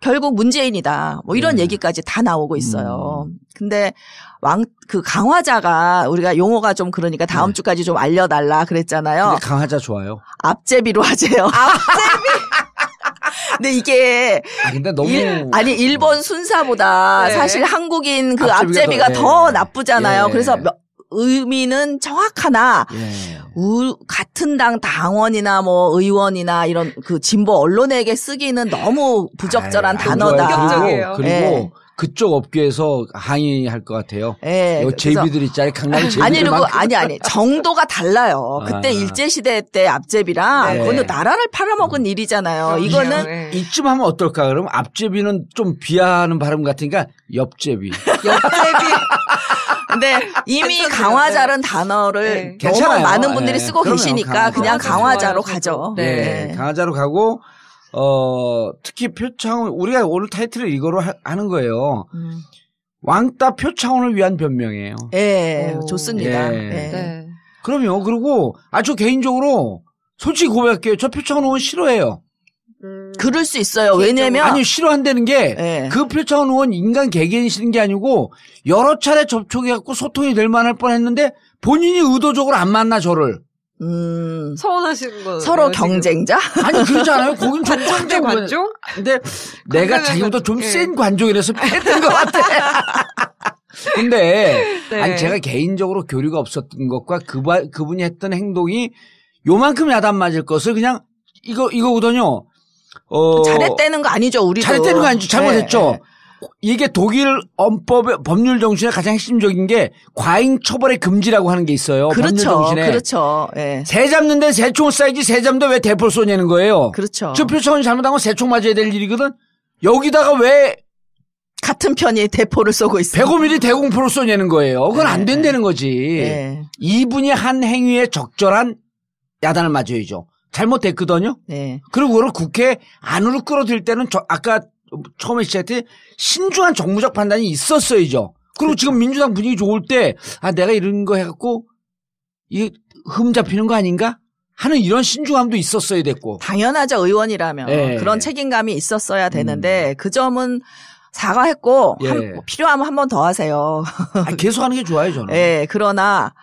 결국 문재인이다. 뭐 이런 네. 얘기까지 다 나오고 있어요. 음. 근데 왕 그 강화자가 우리가 용어가 좀 그러니까 다음 네. 주까지 좀 알려달라 그랬잖아요. 강화자 좋아요. 앞제비로 하세요. 앞제비. 근데 이게 아 근데 너무 일, 아니 일본 음. 순사보다 네. 사실 한국인 그 앞제비가, 앞제비가 더, 더 네. 나쁘잖아요. 예. 그래서 몇, 의미는 정확하나 예. 우, 같은 당 당원이나 뭐 의원이나 이런 그 진보 언론에게 쓰기는 너무 부적절한 아유, 단어다. 그리고, 그리고 예. 그쪽 업계에서 항의할 것 같아요. 예. 제비들 이잖아 강남 제비들. 아니, 그리고, 아니, 아니. 정도가 달라요. 그때 아. 일제시대 때 앞제비랑, 네. 그거는 나라를 팔아먹은 음. 일이잖아요. 이거는. 네. 이쯤 하면 어떨까? 그럼 앞제비는 좀 비하하는 발음 같으니까 옆제비. 옆제비. 근데 이미 강화자란 단어를 네. 너무 많은 분들이 예. 쓰고 그럼요. 계시니까 그냥 강화자로 가죠. 네. 네. 예, 강화자로 가고 어 특히 표창원 우리가 오늘 타이틀을 이거로 하, 는 거예요. 음. 왕따 표창원을 위한 변명이에요. 예, 오. 좋습니다. 예. 예. 네. 그럼요. 그리고 아주 개인적으로 솔직히 고백할게요. 저 표창원 의원 싫어해요. 그럴 수 있어요. 그렇죠. 왜냐면 아니 싫어한다는 게그 예. 네. 표창원 의원 인간 개개인 이신게 아니고 여러 차례 접촉해갖고 소통이 될 만할 뻔했는데 본인이 의도적으로 안 만나 저를. 음. 서운하신 거 서로 경쟁자? 아니 그러지 않아요. 거긴 좀 관종 관종. 근데 내가 지금도 좀센 예. 관종이라서 뺐던 것 같아. 근데 네. 아니 제가 개인적으로 교류가 없었던 것과 그 그분이 했던 행동이 요만큼 야단 맞을 것을 그냥 이거 이거거든요. 어 잘했다는 거 아니죠 우리도 잘했다는 거 아니죠 네, 잘못했죠. 네. 이게 독일 엄법 법률 정신의 가장 핵심적인 게 과잉 처벌의 금지라고 하는 게 있어요. 그렇죠. 법률 정신에. 그렇죠. 예. 새 잡는데 새총 쏴야지 새 잡는데 왜 대포를 쏘냐는 거예요. 그렇죠. 저 표창원이 잘못한 건새총 맞아야 될 일이거든. 여기다가 왜 같은 편이 대포를 쏘고 있어요. 105mm 대공포를 쏘냐는 거예요. 그건 예. 안 네, 네. 된다는 거지. 예. 이분이 한 행위에 적절한 야단을 맞아야죠. 잘못됐거든요. 네. 그리고 그걸 국회 안으로 끌어들 일 때는 저 아까 처음에 시작했듯이 신중한 정무적 판단이 있었어야죠. 그리고 그렇죠. 지금 민주당 분위기 좋을 때아 내가 이런 거 해갖고 이흠 잡히는 거 아닌가 하는 이런 신중함도 있었어야 됐고 당연하죠 의원이라면 네. 그런 책임감이 있었어야 음. 되는데 음. 그 점은 사과했고 예. 한, 필요하면 한 번 더 하세요. 아, 계속하는 게 좋아요 저는. 예 네, 그러나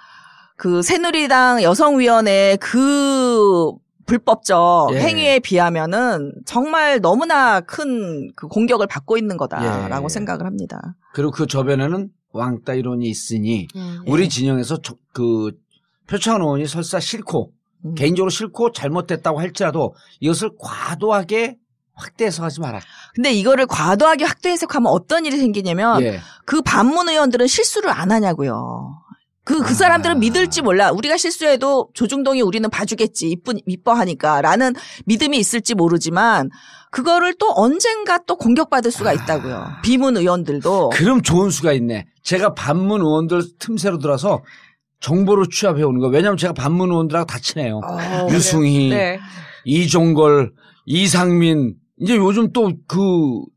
그 새누리당 여성위원회 그 불법적 예. 행위에 비하면은 정말 너무나 큰 그 공격을 받고 있는 거다라고 예. 생각을 합니다. 그리고 그 저변에는 왕따 이론이 있으니 음. 우리 진영에서 저, 그 표창원 의원이 설사 싫고 음. 개인적으로 싫고 잘못됐다고 할지라도 이것을 과도하게 확대해서 하지 마라. 근데 이거를 과도하게 확대 해석하면 어떤 일이 생기냐면 예. 그 반문 의원들은 실수를 안 하냐고요. 그, 그 사람들은 아. 믿을지 몰라. 우리가 실수해도 조중동이 우리는 봐주겠지. 이쁜, 이뻐하니까. 라는 믿음이 있을지 모르지만, 그거를 또 언젠가 또 공격받을 수가 아. 있다고요. 아... 비문 의원들도. 그럼 좋은 수가 있네. 제가 반문 의원들 틈새로 들어서 정보를 취합해 오는 거. 왜냐하면 제가 반문 의원들하고 다 친해요. 어, 유승희, 네. 이종걸, 이상민. 이제 요즘 또 그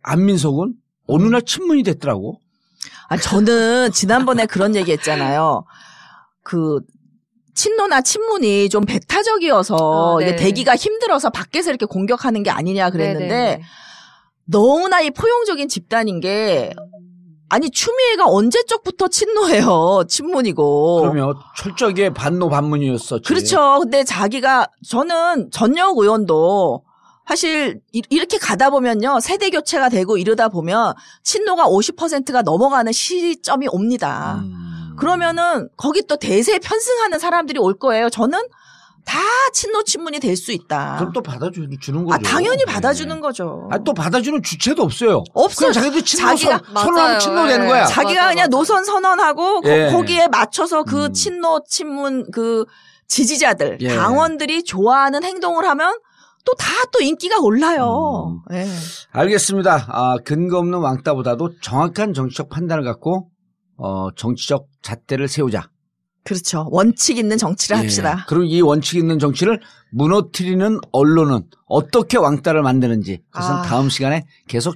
안민석은 어느 날 친문이 됐더라고. 아, 저는 지난번에 그런 얘기 했잖아요. 그, 친노나 친문이 좀 배타적이어서 아, 이게 네. 대기가 힘들어서 밖에서 이렇게 공격하는 게 아니냐 그랬는데 네네. 네, 네. 너무나 이 포용적인 집단인 게 아니 추미애가 언제적부터 친노예요 친문이고 그러면 철저하게 반노 반문이었어 그렇죠 근데 자기가 저는 전역 의원도 사실 이렇게 가다 보면요. 세대 교체가 되고 이러다 보면 친노가 50%가 넘어가는 시점이 옵니다. 음. 그러면은 거기 또대세 편승하는 사람들이 올 거예요. 저는 다 친노 친문이 될 수 있다. 그럼 또 받아주는 아, 거죠. 아, 당연히 네. 받아주는 네. 거죠. 아, 또 받아주는 주체도 없어요. 없어요. 자기도 친노 자기가, 선, 언하면 친노 되는 거야. 네. 자기가 맞아, 그냥 맞아. 노선 선언하고 예. 거, 기에 맞춰서 그 음. 친노 친문 그 지지자들 예. 당원들이 좋아하는 행동을 하면 또 다또 또 인기가 올라요. 음. 네. 알겠습니다. 아, 근거 없는 왕따보다도 정확한 정치적 판단을 갖고 어, 정치적 잣대를 세우자. 그렇죠. 원칙 있는 정치를 예. 합시다. 그럼 이 원칙 있는 정치를 무너뜨리는 언론은 어떻게 왕따를 만드는지 그것은 아. 다음 시간에 계속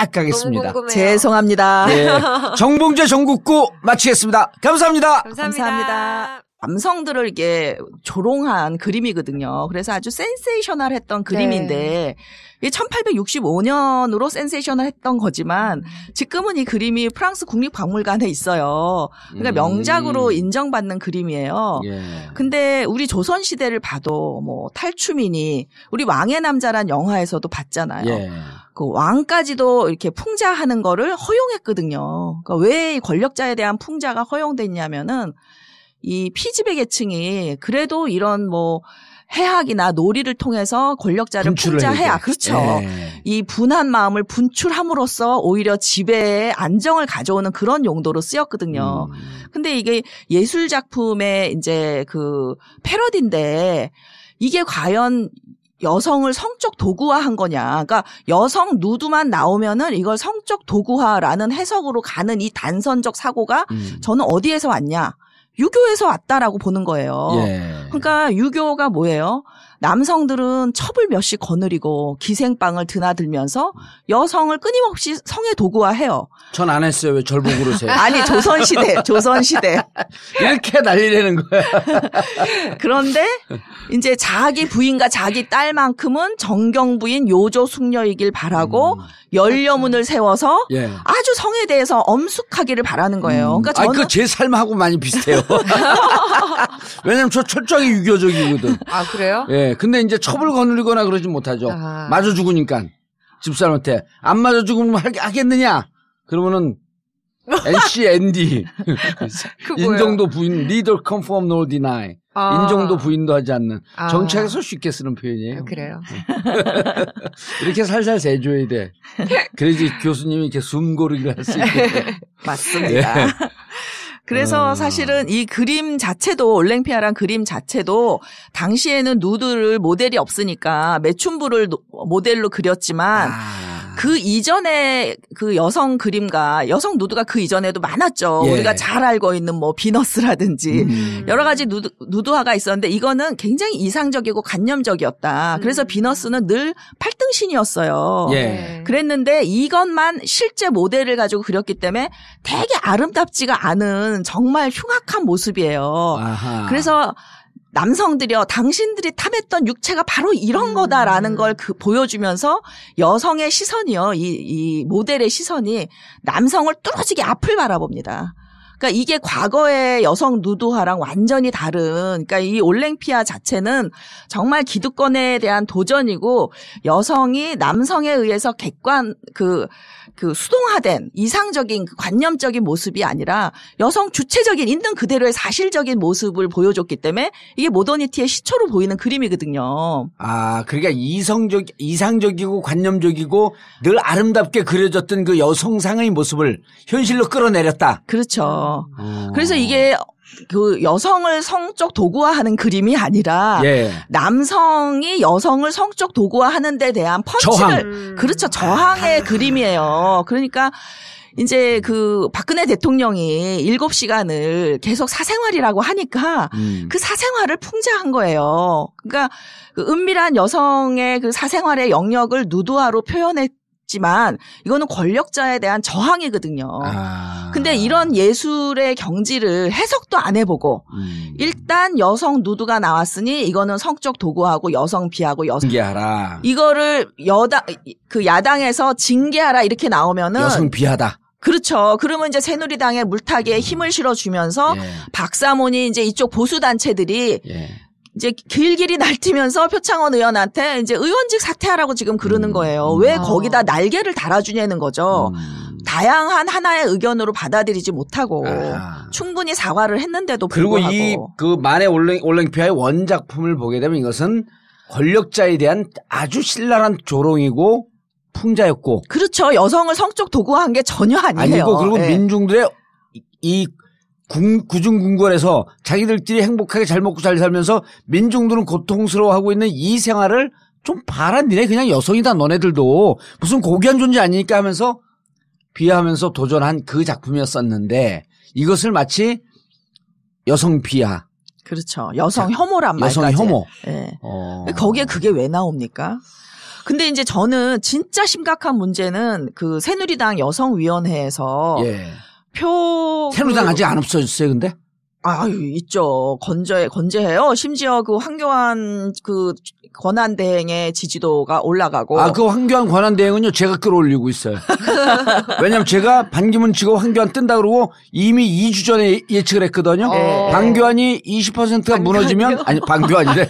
쫙 가겠습니다. 죄송합니다. 예. 정봉재 전국구 마치겠습니다. 감사합니다. 감사합니다. 감사합니다. 남성들을 이게 조롱한 그림이거든요. 그래서 아주 센세이셔널 했던 그림인데 네. 1865년으로 센세이셔널 했던 거지만 음. 지금은 이 그림이 프랑스 국립박물관에 있어요. 그러니까 음. 명작으로 인정받는 그림이에요. 예. 근데 우리 조선 시대를 봐도 뭐탈춤이니 우리 왕의 남자란 영화에서도 봤잖아요. 예. 그 왕까지도 이렇게 풍자하는 거를 허용했거든요. 그러니까 왜 권력자에 대한 풍자가 허용됐냐면은 이 피지배 계층이 그래도 이런 뭐 해학이나 놀이를 통해서 권력자를 풍자해야 그렇죠. 예. 이 분한 마음을 분출함으로써 오히려 지배의 안정을 가져오는 그런 용도로 쓰였거든요. 음. 근데 이게 예술 작품의 이제 그 패러디인데 이게 과연 여성을 성적 도구화한 거냐. 그러니까 여성 누드만 나오면은 이걸 성적 도구화라는 해석으로 가는 이 단선적 사고가 음. 저는 어디에서 왔냐. 유교에서 왔다라고 보는 거예요. 예. 그러니까 유교가 뭐예요? 남성들은 첩을 몇씩 거느리고 기생빵을 드나들면서 여성을 끊임없이 성의 도구화해요. 전 안 했어요. 왜절 보고 그러세요? 아니 조선 시대, 조선 시대 이렇게 난리내는 거야. 그런데 이제 자기 부인과 자기 딸만큼은 정경 부인 요조 숙녀이길 바라고 음. 연려문을 세워서 예. 아주 성에 대해서 엄숙하기를 바라는 거예요. 음. 그러니까 저는 그제 삶하고 많이 비슷해요. 왜냐면 저 철저하게 유교적이거든. 아 그래요? 예. 근데 이제 첩을 거느리거나 그러진 못하죠. 아. 맞아 죽으니까 집사람한테 안 맞아 죽으면 하, 하겠느냐? 그러면은 NC ND 인정도 부인 leader confirm nor deny 아. 인정도 부인도 하지 않는 아. 정치학에서 쉽게 쓰는 표현이에요. 아, 그래요. 네. 이렇게 살살 세줘야 돼. 그래야지 교수님이 이렇게 숨 고르기를 할 수 있게. 맞습니다. 예. 그래서 음. 사실은 이 그림 자체도 올랭피아란 그림 자체도 당시에는 누드를 모델이 없으니까 매춘부를 모델로 그렸지만 아. 그 이전에 그 여성 그림가 여성 누드가 그 이전에도 많았죠. 예. 우리가 잘 알고 있는 뭐 비너스라든지 음. 여러 가지 누드, 누드화가 있었는데 이거는 굉장히 이상적이고 관념적이었다. 음. 그래서 비너스는 늘 8등신이었어요. 예. 네. 그랬는데 이것만 실제 모델을 가지고 그렸기 때문에 되게 아름답지가 않은 정말 흉악한 모습이에요. 아하. 그래서 남성들이요 당신들이 탐했던 육체가 바로 이런 음. 거다라는 음. 걸그 보여주면서 여성의 시선이요 이, 이 모델의 시선이 남성을 뚫어지게 앞을 바라봅니다. 그러니까 이게 과거의 여성 누드화랑 완전히 다른 그러니까 이 올랭피아 자체는 정말 기득권에 대한 도전이고 여성이 남성에 의해서 객관 그그 수동화된 이상적인 그 관념적인 모습이 아니라 여성 주체적인 있는 그대로의 사실적인 모습을 보여줬기 때문에 이게 모더니티의 시초로 보이는 그림이거든요. 아, 그러니까 이성적 이상적이고 관념적이고 늘 아름답게 그려졌던 그 여성상의 모습을 현실로 끌어내렸다. 그렇죠. 음. 그래서 이게 그 여성을 성적 도구화하는 그림이 아니라 예. 남성이 여성을 성적 도구화하는 데 대한 펀치를 저항. 그렇죠 저항의 음. 그림이에요. 그러니까 이제 그 박근혜 대통령이 일곱 시간을 계속 사생활이라고 하니까 음. 그 사생활을 풍자한 거예요. 그러니까 그 은밀한 여성의 그 사생활의 영역을 누드화로 표현했 있지만 이거는 권력자에 대한 저항이거든요. 아. 근데 이런 예술의 경지를 해석도 안 해보고 음. 일단 여성 누드가 나왔으니 이거는 성적 도구하고 여성 비하고 여성 징계하라. 이거를 여당 그 야당에서 징계하라 이렇게 나오면은 여성 비하다. 그렇죠. 그러면 이제 새누리당의 물타기에 음. 힘을 실어주면서 예. 박사모니 이제 이쪽 보수 단체들이 예. 이제 길길이 날뛰면서 표창원 의원한테 이제 의원직 사퇴하라고 지금 그러는 음, 거예요. 음. 왜 아. 거기다 날개를 달아주냐는 거죠. 음. 다양한 하나의 의견으로 받아들이지 못하고 아. 충분히 사과를 했는데도 불구하고 그리고 이 그 만의 올랭 올랭피아의 원작품을 보게 되면 이것은 권력자에 대한 아주 신랄한 조롱이고 풍자였고 그렇죠 여성을 성적 도구화한 게 전혀 아니에요. 아니고 그리고 네. 민중들의 이 구중궁궐에서 자기들끼리 행복하게 잘 먹고 잘 살면서 민중들은 고통스러워하고 있는 이 생활을 좀 봐라 니네 그냥 여성이다 너네들도 무슨 고귀한 존재 아니니까 하면서 비하하면서 도전한 그 작품이었었는데 이것을 마치 여성 비하 그렇죠 여성 혐오란 말까지 여성 혐오 네. 어... 거기에 그게 왜 나옵니까? 근데 이제 저는 진짜 심각한 문제는 그 새누리당 여성위원회에서 예. 표 새누리당 그... 아직 안 없어졌어요, 근데? 아, 아유 있죠 건재 건재해요. 심지어 그 황교안 그 권한 대행의 지지도가 올라가고 아 그 황교안 권한 대행은요 제가 끌어올리고 있어요. 왜냐하면 제가 반기문 치고 황교안 뜬다 그러고 이미 2주 전에 예측을 했거든요. 어. 네. 반교안이 20%가 반교안이요? 무너지면 아니 반교안이래.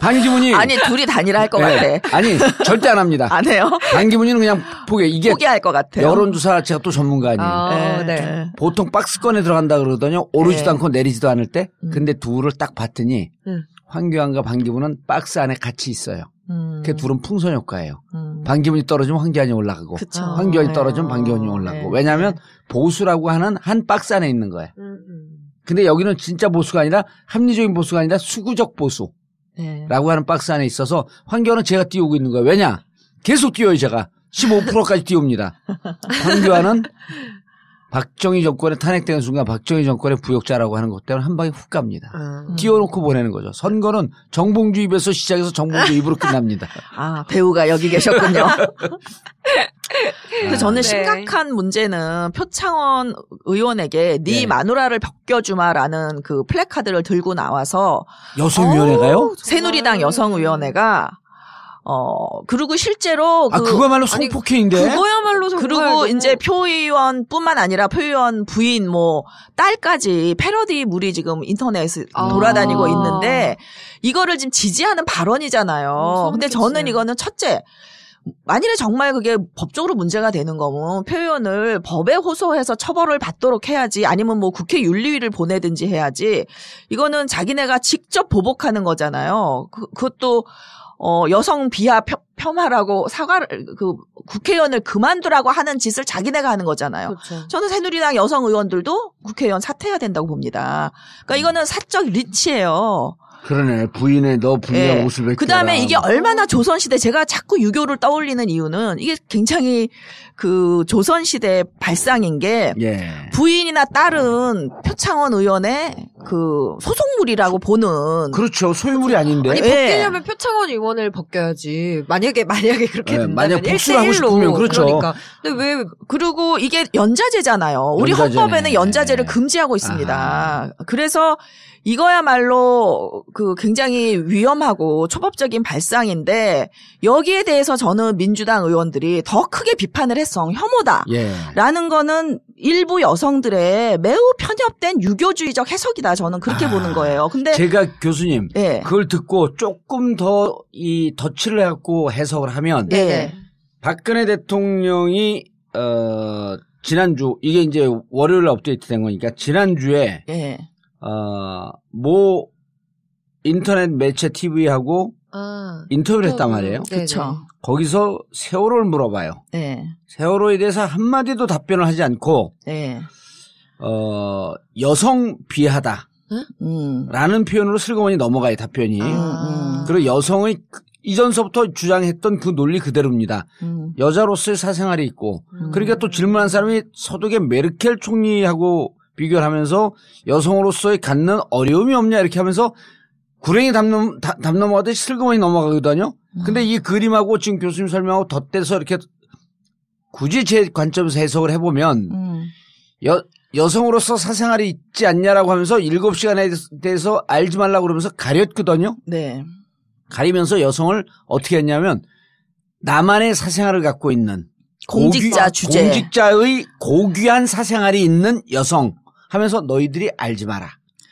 반기문이 아니 둘이 단일화할 것 네. 같아. 아니 절대 안 합니다. 안 해요. 반기문이는 그냥 포기. 이게 포기할 것 같아요. 여론조사 제가 또 전문가 아니에요. 아, 네. 네. 보통 박스권에 들어간다 그러더니 오르지도 네. 않고 내리지도 않을 때. 음. 근데 둘을 딱 봤더니. 음. 황교안과 반기문은 박스 안에 같이 있어요. 음. 그 둘은 풍선 효과예요. 음. 반기문이 떨어지면 황교안이 올라가고 그쵸. 황교안이 네. 떨어지면 반기문이 올라가고 네. 왜냐하면 네. 보수라고 하는 한 박스 안에 있는 거예요. 음, 음, 근데 여기는 진짜 보수가 아니라 합리적인 보수가 아니라 수구적 보수라고 네. 하는 박스 안에 있어서 황교안은 제가 띄우고 있는 거예요. 왜냐 계속 띄워요 제가 15%까지 띄웁니다. 황교안은 박정희 정권에 탄핵되는 순간 박정희 정권의 부역자라고 하는 것 때문에 한 방에 훅 갑니다. 음. 띄워놓고 보내는 거죠. 선거는 정봉주 입에서 시작해서 정봉주 입으로 끝납니다. 아 배우가 여기 계셨군요. 근데 그 저는 네. 심각한 문제는 표창원 의원에게 네, 네. 마누라를 벗겨주마라는 그 플래카드를 들고 나와서 여성위원회가요? 어, 새누리당 여성위원회가 어 그리고 실제로 아 그, 거말로 성폭행인데 그거야말로 그리고 너 그 이제 네. 표의원뿐만 아니라 표의원 부인 뭐 딸까지 패러디물이 지금 인터넷에 아. 돌아다니고 있는데 아. 이거를 지금 지지하는 발언이잖아요. 어, 근데 저는 이거는 첫째 만일에 정말 그게 법적으로 문제가 되는 거면 표현을 법에 호소해서 처벌을 받도록 해야지 아니면 뭐 국회 윤리위를 보내든지 해야지 이거는 자기네가 직접 보복하는 거잖아요. 그, 그것도 어, 여성 비하 폄하라고 사과를 그 국회의원을 그만두라고 하는 짓을 자기네가 하는 거잖아요. 그렇죠. 저는 새누리당 여성 의원들도 국회의원 사퇴해야 된다고 봅니다. 그러니까 음. 이거는 사적 리치예요. 그러네. 부인의 너 분명 예. 옷을 벗겨라. 그다음에 이게 얼마나 조선시대 제가 자꾸 유교를 떠올리는 이유는 이게 굉장히 그 조선시대 발상인 게 예. 부인이나 딸은 표창원 의원의 그 소속물이라고 보는 그렇죠. 소유물이 아닌데. 아니 예. 벗기려면 표창원 의원을 벗겨야지. 만약에 만약에 그렇게 예. 된다면 만약 복수하고 싶으면 그렇죠. 그러니까. 근데 왜 그리고 이게 연좌제잖아요 우리 연자제네. 헌법에는 연좌제를 예. 금지하고 있습니다. 아 그래서 이거야말로 그 굉장히 위험하고 초법적인 발상인데 여기에 대해서 저는 민주당 의원들이 더 크게 비판을 했어. 혐오다라는 예. 거는 일부 여성들의 매우 편협된 유교주의적 해석이다. 저는 그렇게 아, 보는 거예요. 근데 제가 교수님 예. 그걸 듣고 조금 더 이 덧칠을 해갖고 해석을 하면 예. 네. 박근혜 대통령이 어 지난주 이게 이제 월요일 업데이트된 거니까 지난주에 예. 어모 인터넷 매체 TV하고 아, 인터뷰를 했단 말이에요. 그렇죠. 거기서 세월호를 물어봐요. 네. 세월호에 대해서 한마디도 답변을 하지 않고 네. 어, 여성 비하다. 음. 라는 표현으로 슬그머니 넘어가요, 답변이. 아. 그리고 여성의 이전서부터 주장했던 그 논리 그대로입니다. 음. 여자로서의 사생활이 있고, 음. 그러니까 또 질문한 사람이 서독의 메르켈 총리하고 비교를 하면서 여성으로서의 갖는 어려움이 없냐 이렇게 하면서 구랭이 담넘, 어가듯이 슬그머니 넘어가거든요. 음. 근데 이 그림하고 지금 교수님 설명하고 덧대서 이렇게 굳이 제 관점에서 해석을 해보면 음. 여, 여성으로서 사생활이 있지 않냐라고 하면서 일곱 시간에 대해서 알지 말라고 그러면서 가렸거든요. 네. 가리면서 여성을 어떻게 했냐면 나만의 사생활을 갖고 있는 공직자 고귀, 아, 주제 공직자의 고귀한 사생활이 있는 여성 하면서 너희들이 알지 마라.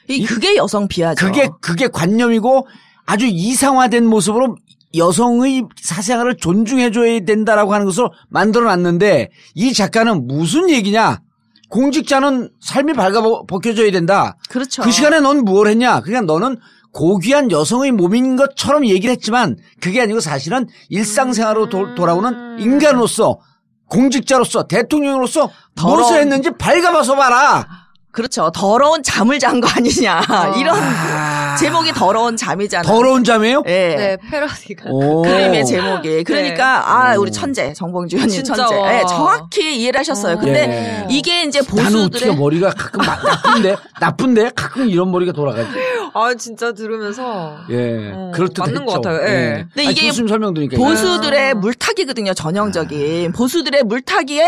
이 그게 여성 비하죠. 그게 그게 관념이고 아주 이상화된 모습으로 여성의 사생활을 존중해줘야 된다라고 하는 것으로 만들어놨는데 이 작가는 무슨 얘기냐? 공직자는 삶이 밝아 벗겨져야 된다. 그렇죠. 그 시간에 넌 무얼 했냐? 그냥 그러니까 너는 고귀한 여성의 몸인 것처럼 얘기를 했지만 그게 아니고 사실은 일상생활로 도, 음. 돌아오는 인간으로서 공직자로서 대통령으로서 무엇을 했는지 밝아봐서 봐라. 그렇죠. 더러운 잠을 잔 거 아니냐. 어. 이런 아. 제목이 더러운 잠이잖아요. 더러운 잠이에요? 네. 네 패러디가. 그림의 제목이. 네. 그러니까 네. 아 우리 천재 정봉주 현님 천재. 네, 정확히 이해를 하셨어요. 근데 네. 이게 이제 보수들의 나는 머리가 가끔 나쁜데 나쁜데 가끔 이런 머리가 돌아가지. 아 진짜 들으면서 예 어, 그렇듯 맞는 했죠. 것 같아요. 예. 근데 아니, 이게 보수들의 물타기거든요. 전형적인 아. 보수들의 물타기에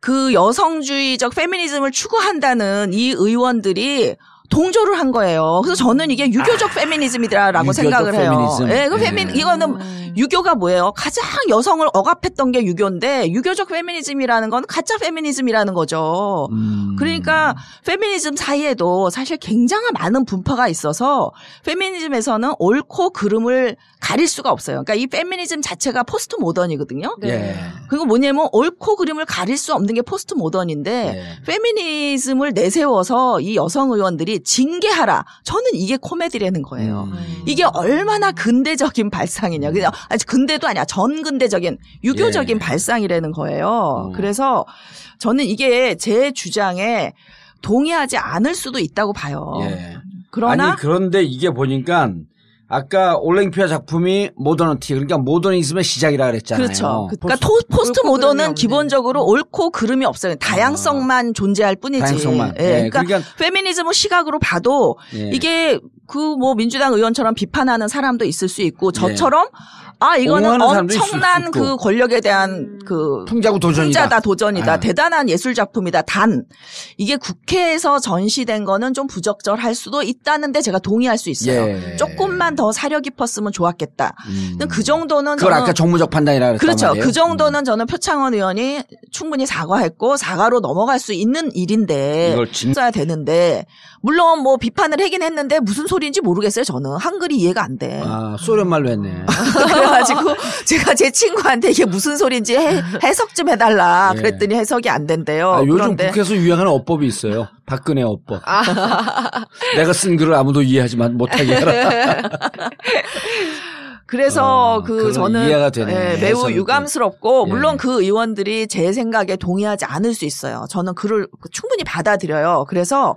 그 여성주의적 페미니즘을 추구한다는 이 의원들이 동조를 한 거예요. 그래서 저는 이게 유교적 아, 페미니즘이다라고 생각을 페미니즘. 해요. 예, 그 페미 예. 이거는 음. 유교가 뭐예요? 가장 여성을 억압했던 게 유교인데 유교적 페미니즘이라는 건 가짜 페미니즘이라는 거죠. 음. 그러니까 페미니즘 사이에도 사실 굉장히 많은 분파가 있어서 페미니즘에서는 옳고 그름을 가릴 수가 없어요. 그러니까 이 페미니즘 자체가 포스트 모던이거든요. 네. 예. 그리고 뭐냐면 옳고 그름을 가릴 수 없는 게 포스트 모던인데 네. 예. 페미니즘을 내세워서 이 여성 의원들이 징계하라. 저는 이게 코미디라는 거예요. 음. 음. 이게 얼마나 근대적인 발상이냐. 그냥 음. 아니 근대도 아니야. 전근대적인 유교적인 예. 발상이라는 거예요. 음. 그래서 저는 이게 제 주장에 동의하지 않을 수도 있다고 봐요. 예. 그러나 아니 그런데 이게 보니까 아까 올랭피아 작품이 모더너티 그러니까 모더니즘의 시작이라 그랬잖아요. 그렇죠. 그러니까 포스, 토, 포스트 모더는 기본적으로 옳고 그름이 없어요. 다양성만 아. 존재할 뿐이지. 다양성만. 예. 네. 그러니까, 그러니까, 페미니즘을 시각으로 봐도 예. 이게 그 뭐 민주당 의원처럼 비판하는 사람도 있을 수 있고 네. 저처럼 예. 아 이거는 엄청난 그 권력에 대한 그 풍자고 도전이다. 풍자다 도전이다. 네. 대단한 예술 작품이다. 단 이게 국회에서 전시된 거는 좀 부적절할 수도 있다는데 제가 동의할 수 있어요. 예. 조금만 더 사려 깊었으면 좋았겠다. 음. 그 정도는 그걸 아까 정무적 판단이라 그렇죠. 말이에요? 그 정도는 음. 저는 표창원 의원이 충분히 사과했고 사과로 넘어갈 수 있는 일인데 이걸 진... 써야 되는데 물론 뭐 비판을 하긴 했는데 무슨 소리인지 모르겠어요. 저는 한글이 이해가 안 돼. 아 소련 말로 했네. 그래가지고 제가 제 친구한테 이게 무슨 소리인지 해, 석좀 해달라 네. 그랬더니 해석이 안 된대요. 아, 요즘 그런데. 국회에서 유행하는 어법이 있어요. 박근혜 어법. 아. 내가 쓴 글을 아무도 이해하지 못하게 해라 그래서 어, 그 저는 예, 매우 유감스럽고 예. 물론 그 의원들이 제 생각에 동의하지 않을 수 있어요. 저는 글을 충분히 받아들여요. 그래서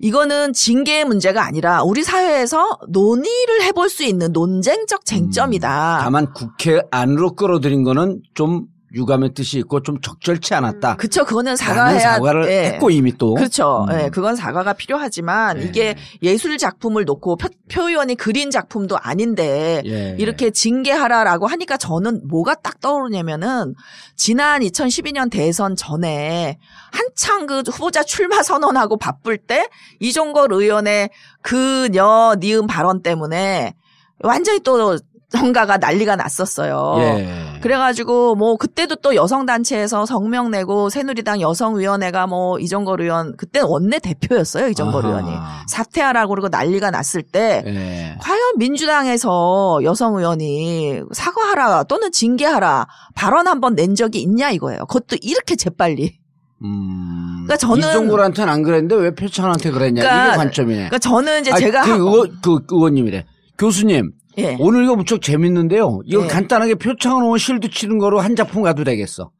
이거는 징계의 문제가 아니라 우리 사회에서 논의를 해볼 수 있는 논쟁적 쟁점이다. 음, 다만 국회 안으로 끌어들인 거는 좀 유감의 뜻이 있고 좀 적절치 않았다. 음, 그쵸, 그거는 사과해야 사과를 예. 했고 이미 또 그렇죠. 음. 예, 그건 사과가 필요하지만 예. 이게 예술 작품을 놓고 표, 표현이 그린 작품도 아닌데 예. 이렇게 징계하라라고 하니까 저는 뭐가 딱 떠오르냐면은 지난 2012년 대선 전에 한창 그 후보자 출마 선언하고 바쁠 때 이종걸 의원의 그녀 니은 발언 때문에 완전히 또 성가가 난리가 났었어요. 예. 그래가지고 뭐 그때도 또 여성 단체에서 성명 내고 새누리당 여성위원회가 뭐 이정걸 의원 그때 원내 대표였어요 이정걸 아하. 의원이 사퇴하라고 그러고 난리가 났을 때 예. 과연 민주당에서 여성 의원이 사과하라 또는 징계하라 발언 한번 낸 적이 있냐 이거예요. 그것도 이렇게 재빨리. 음. 그러니까 저는 이종골한테는 안 그랬는데 왜 표창한테 그랬냐 그러니까, 이게 관점이네. 그니까 저는 이제 아니, 제가 그, 의원, 그 의원님이래. 교수님 예. 오늘 이거 무척 재밌는데요. 이거 예. 간단하게 표창원 실드 치는 거로 한 작품 가도 되겠어.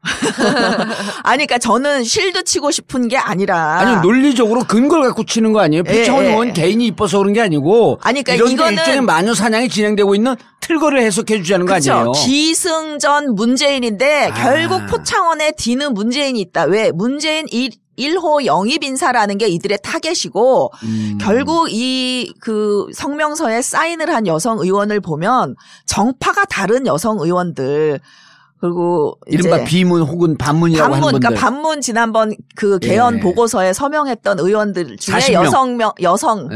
아니, 그니까 러 저는 실드 치고 싶은 게 아니라. 아니, 논리적으로 근거를 갖고 치는 거 아니에요? 표창원 예, 의 예. 개인이 이뻐서 그런 게 아니고. 아니, 그니까 러 이런 이거는. 일종의 마녀 사냥이 진행되고 있는 틀거를 해석해 주자는 그쵸? 거 아니에요? 기승전 문재인인데 아. 결국 포창원에 D는 문재인이 있다. 왜? 문재인 1호 영입 인사라는 게 이들의 타겟이고 음. 결국 이 그 성명서에 사인을 한 여성 의원을 보면 정파가 다른 여성 의원들 그리고 이른바 비문 혹은 반문이라고 반문, 하는 그러니까 반문 지난번 그 개헌 예. 보고서에 서명했던 의원들 중에 40명. 여성명 여성이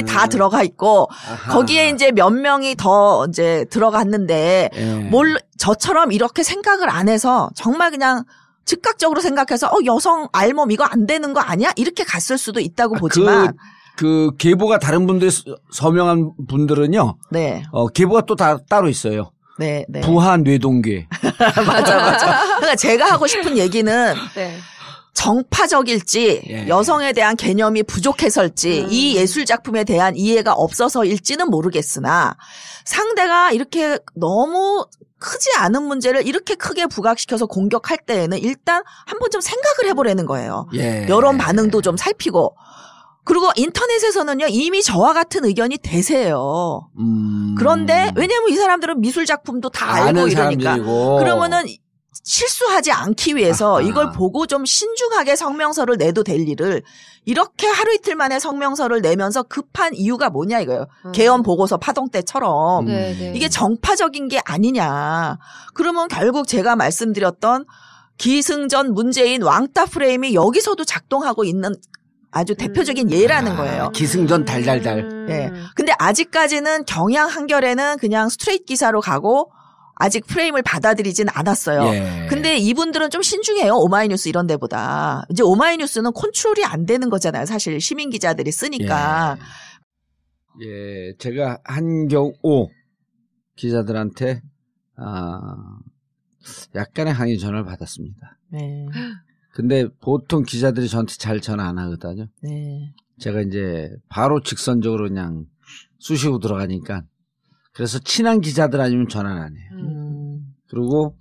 음. 다 들어가 있고 아하. 거기에 이제 몇 명이 더 이제 들어갔는데 예. 뭘 저처럼 이렇게 생각을 안 해서 정말 그냥 즉각적으로 생각해서 어 여성 알몸 이거 안 되는 거 아니야? 이렇게 갔을 수도 있다고 아, 그 보지만 그, 그 계보가 다른 분들이 서명한 분들은요. 네. 어 계보가 또 다 따로 있어요. 네, 네. 부한 뇌동계. 맞아 맞아. 그러니까 제가 하고 싶은 얘기는 네. 정파적일지 예. 여성에 대한 개념이 부족해서일지 음. 이 예술 작품에 대한 이해가 없어서일지는 모르겠으나 상대가 이렇게 너무 크지 않은 문제를 이렇게 크게 부각시켜서 공격할 때에는 일단 한 번쯤 생각을 해보라는 거예요. 예. 여론 반응도 좀 살피고. 그리고 인터넷에서는요 이미 저와 같은 의견이 대세예요. 음... 그런데 왜냐하면 이 사람들은 미술 작품도 다 알고 이러니까 사람들이고. 그러면은 실수하지 않기 위해서 아하. 이걸 보고 좀 신중하게 성명서를 내도 될 일을 이렇게 하루 이틀 만에 성명서를 내면서 급한 이유가 뭐냐 이거예요. 음. 개헌 보고서 파동 때처럼 음. 네, 네 이게 정파적인 게 아니냐. 그러면 결국 제가 말씀드렸던 기승전 문재인 왕따 프레임이 여기서도 작동하고 있는 아주 대표적인 음. 예라는 아, 거예요. 기승전 달달달. 예. 네. 근데 아직까지는 경향 한결에는 그냥 스트레이트 기사로 가고 아직 프레임을 받아들이진 않았어요. 예. 근데 이분들은 좀 신중해요. 오마이뉴스 이런 데보다. 이제 오마이뉴스는 컨트롤이 안 되는 거잖아요. 사실 시민 기자들이 쓰니까. 예, 예 제가 한경오 기자들한테 아 약간의 항의 전화를 받았습니다. 네. 근데 보통 기자들이 저한테 잘 전화 안 하거든요. 네. 제가 이제 바로 직선적으로 그냥 쑤시고 들어가니까 그래서 친한 기자들 아니면 전화는 안 해요. 음. 그리고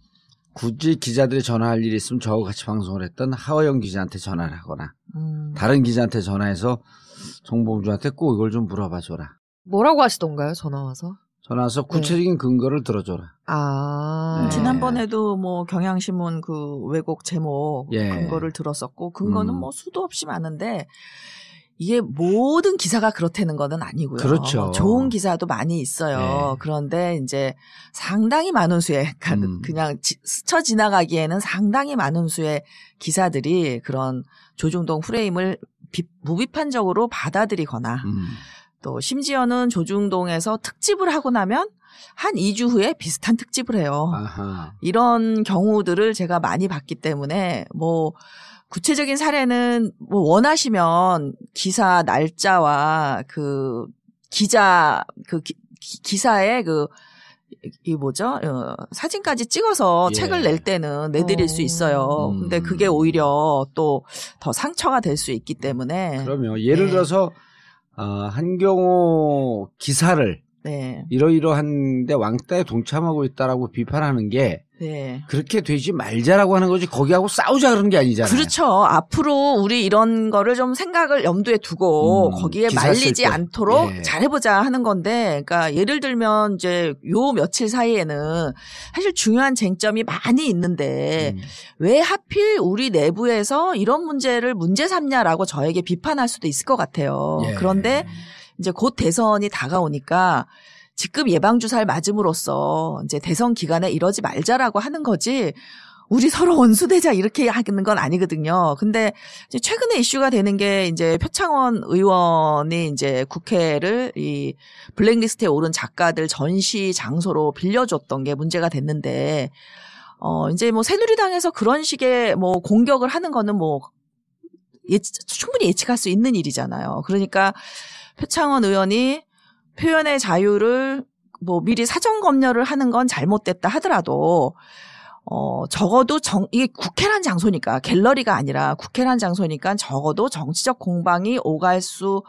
굳이 기자들이 전화할 일이 있으면 저하고 같이 방송을 했던 하호영 기자한테 전화를 하거나 음. 다른 기자한테 전화해서 정봉주한테 꼭 이걸 좀 물어봐 줘라. 뭐라고 하시던가요? 전화 와서? 전화 와서 네. 구체적인 네. 근거를 들어줘라. 아 네. 지난번에도 뭐 경향신문 그 왜곡 제목 예. 근거를 들었었고 근거는 음. 뭐 수도 없이 많은데 이게 모든 기사가 그렇다는 거는 아니고요. 그렇죠. 좋은 기사도 많이 있어요. 네. 그런데 이제 상당히 많은 수의 음. 그냥 지, 스쳐 지나가기에는 상당히 많은 수의 기사들이 그런 조중동 프레임을 비, 무비판적으로 받아들이거나 음. 또 심지어는 조중동에서 특집을 하고 나면 한 2주 후에 비슷한 특집을 해요. 아하. 이런 경우들을 제가 많이 봤기 때문에 뭐 구체적인 사례는 뭐 원하시면 기사 날짜와 그 기자 그 기, 기사의 그이 뭐죠 어, 사진까지 찍어서 예. 책을 낼 때는 내드릴 어. 수 있어요. 음. 근데 그게 오히려 또 더 상처가 될 수 있기 때문에 그러면 예를 예. 들어서 어, 한경호 기사를 네. 이러이러한데 왕따에 동참하고 있다라고 비판하는 게 네. 그렇게 되지 말자라고 하는 거지 거기하고 싸우자 그런 게 아니잖아요. 그렇죠. 앞으로 우리 이런 거를 좀 생각을 염두에 두고 음, 거기에 말리지 않도록 예. 잘해보자 하는 건데, 그러니까 예를 들면 이제 요 며칠 사이에는 사실 중요한 쟁점이 많이 있는데 음. 왜 하필 우리 내부에서 이런 문제를 문제 삼냐라고 저에게 비판할 수도 있을 것 같아요. 예. 그런데 이제 곧 대선이 다가오니까. 지금 예방 주사를 맞음으로써 이제 대선 기간에 이러지 말자라고 하는 거지. 우리 서로 원수되자 이렇게 하는 건 아니거든요. 근데 최근에 이슈가 되는 게 이제 표창원 의원이 이제 국회를 이 블랙리스트에 오른 작가들 전시 장소로 빌려줬던 게 문제가 됐는데 어 이제 뭐 새누리당에서 그런 식의 뭐 공격을 하는 거는 뭐 예측, 충분히 예측할 수 있는 일이잖아요. 그러니까 표창원 의원이 표현의 자유를 뭐 미리 사전 검열을 하는 건 잘못됐다 하더라도 어 적어도 정 이게 국회란 장소니까 갤러리가 아니라 국회란 장소니까 적어도 정치적 공방이 오갈 수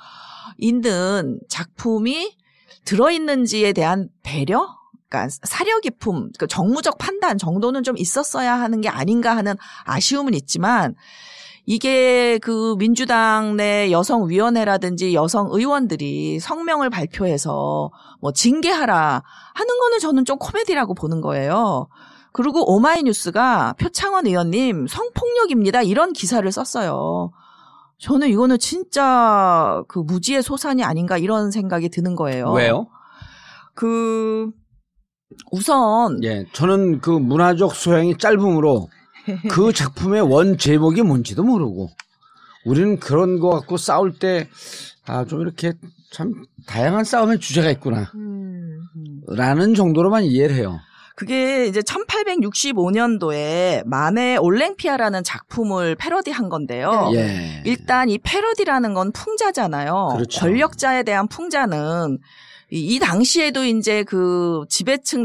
있는 작품이 들어 있는지에 대한 배려 그러니까 사려 깊음, 그 정무적 판단 정도는 좀 있었어야 하는 게 아닌가 하는 아쉬움은 있지만 이게 그 민주당 내 여성위원회라든지 여성 의원들이 성명을 발표해서 뭐 징계하라 하는 거는 저는 좀 코미디라고 보는 거예요. 그리고 오마이뉴스가 표창원 의원님 성폭력입니다. 이런 기사를 썼어요. 저는 이거는 진짜 그 무지의 소산이 아닌가 이런 생각이 드는 거예요. 왜요? 그 우선 예, 저는 그 문화적 소양이 짧음으로 그 작품의 원 제목이 뭔지도 모르고 우리는 그런 거 갖고 싸울 때아좀 이렇게 참 다양한 싸움의 주제가 있구나 음, 음. 라는 정도로만 이해를 해요. 그게 이제 1865년도에 만의 올랭피아라는 작품을 패러디한 건데요. 예. 일단 이 패러디라는 건 풍자잖아요. 그렇죠. 권력자에 대한 풍자는 이, 당시에도 이제 그 지배층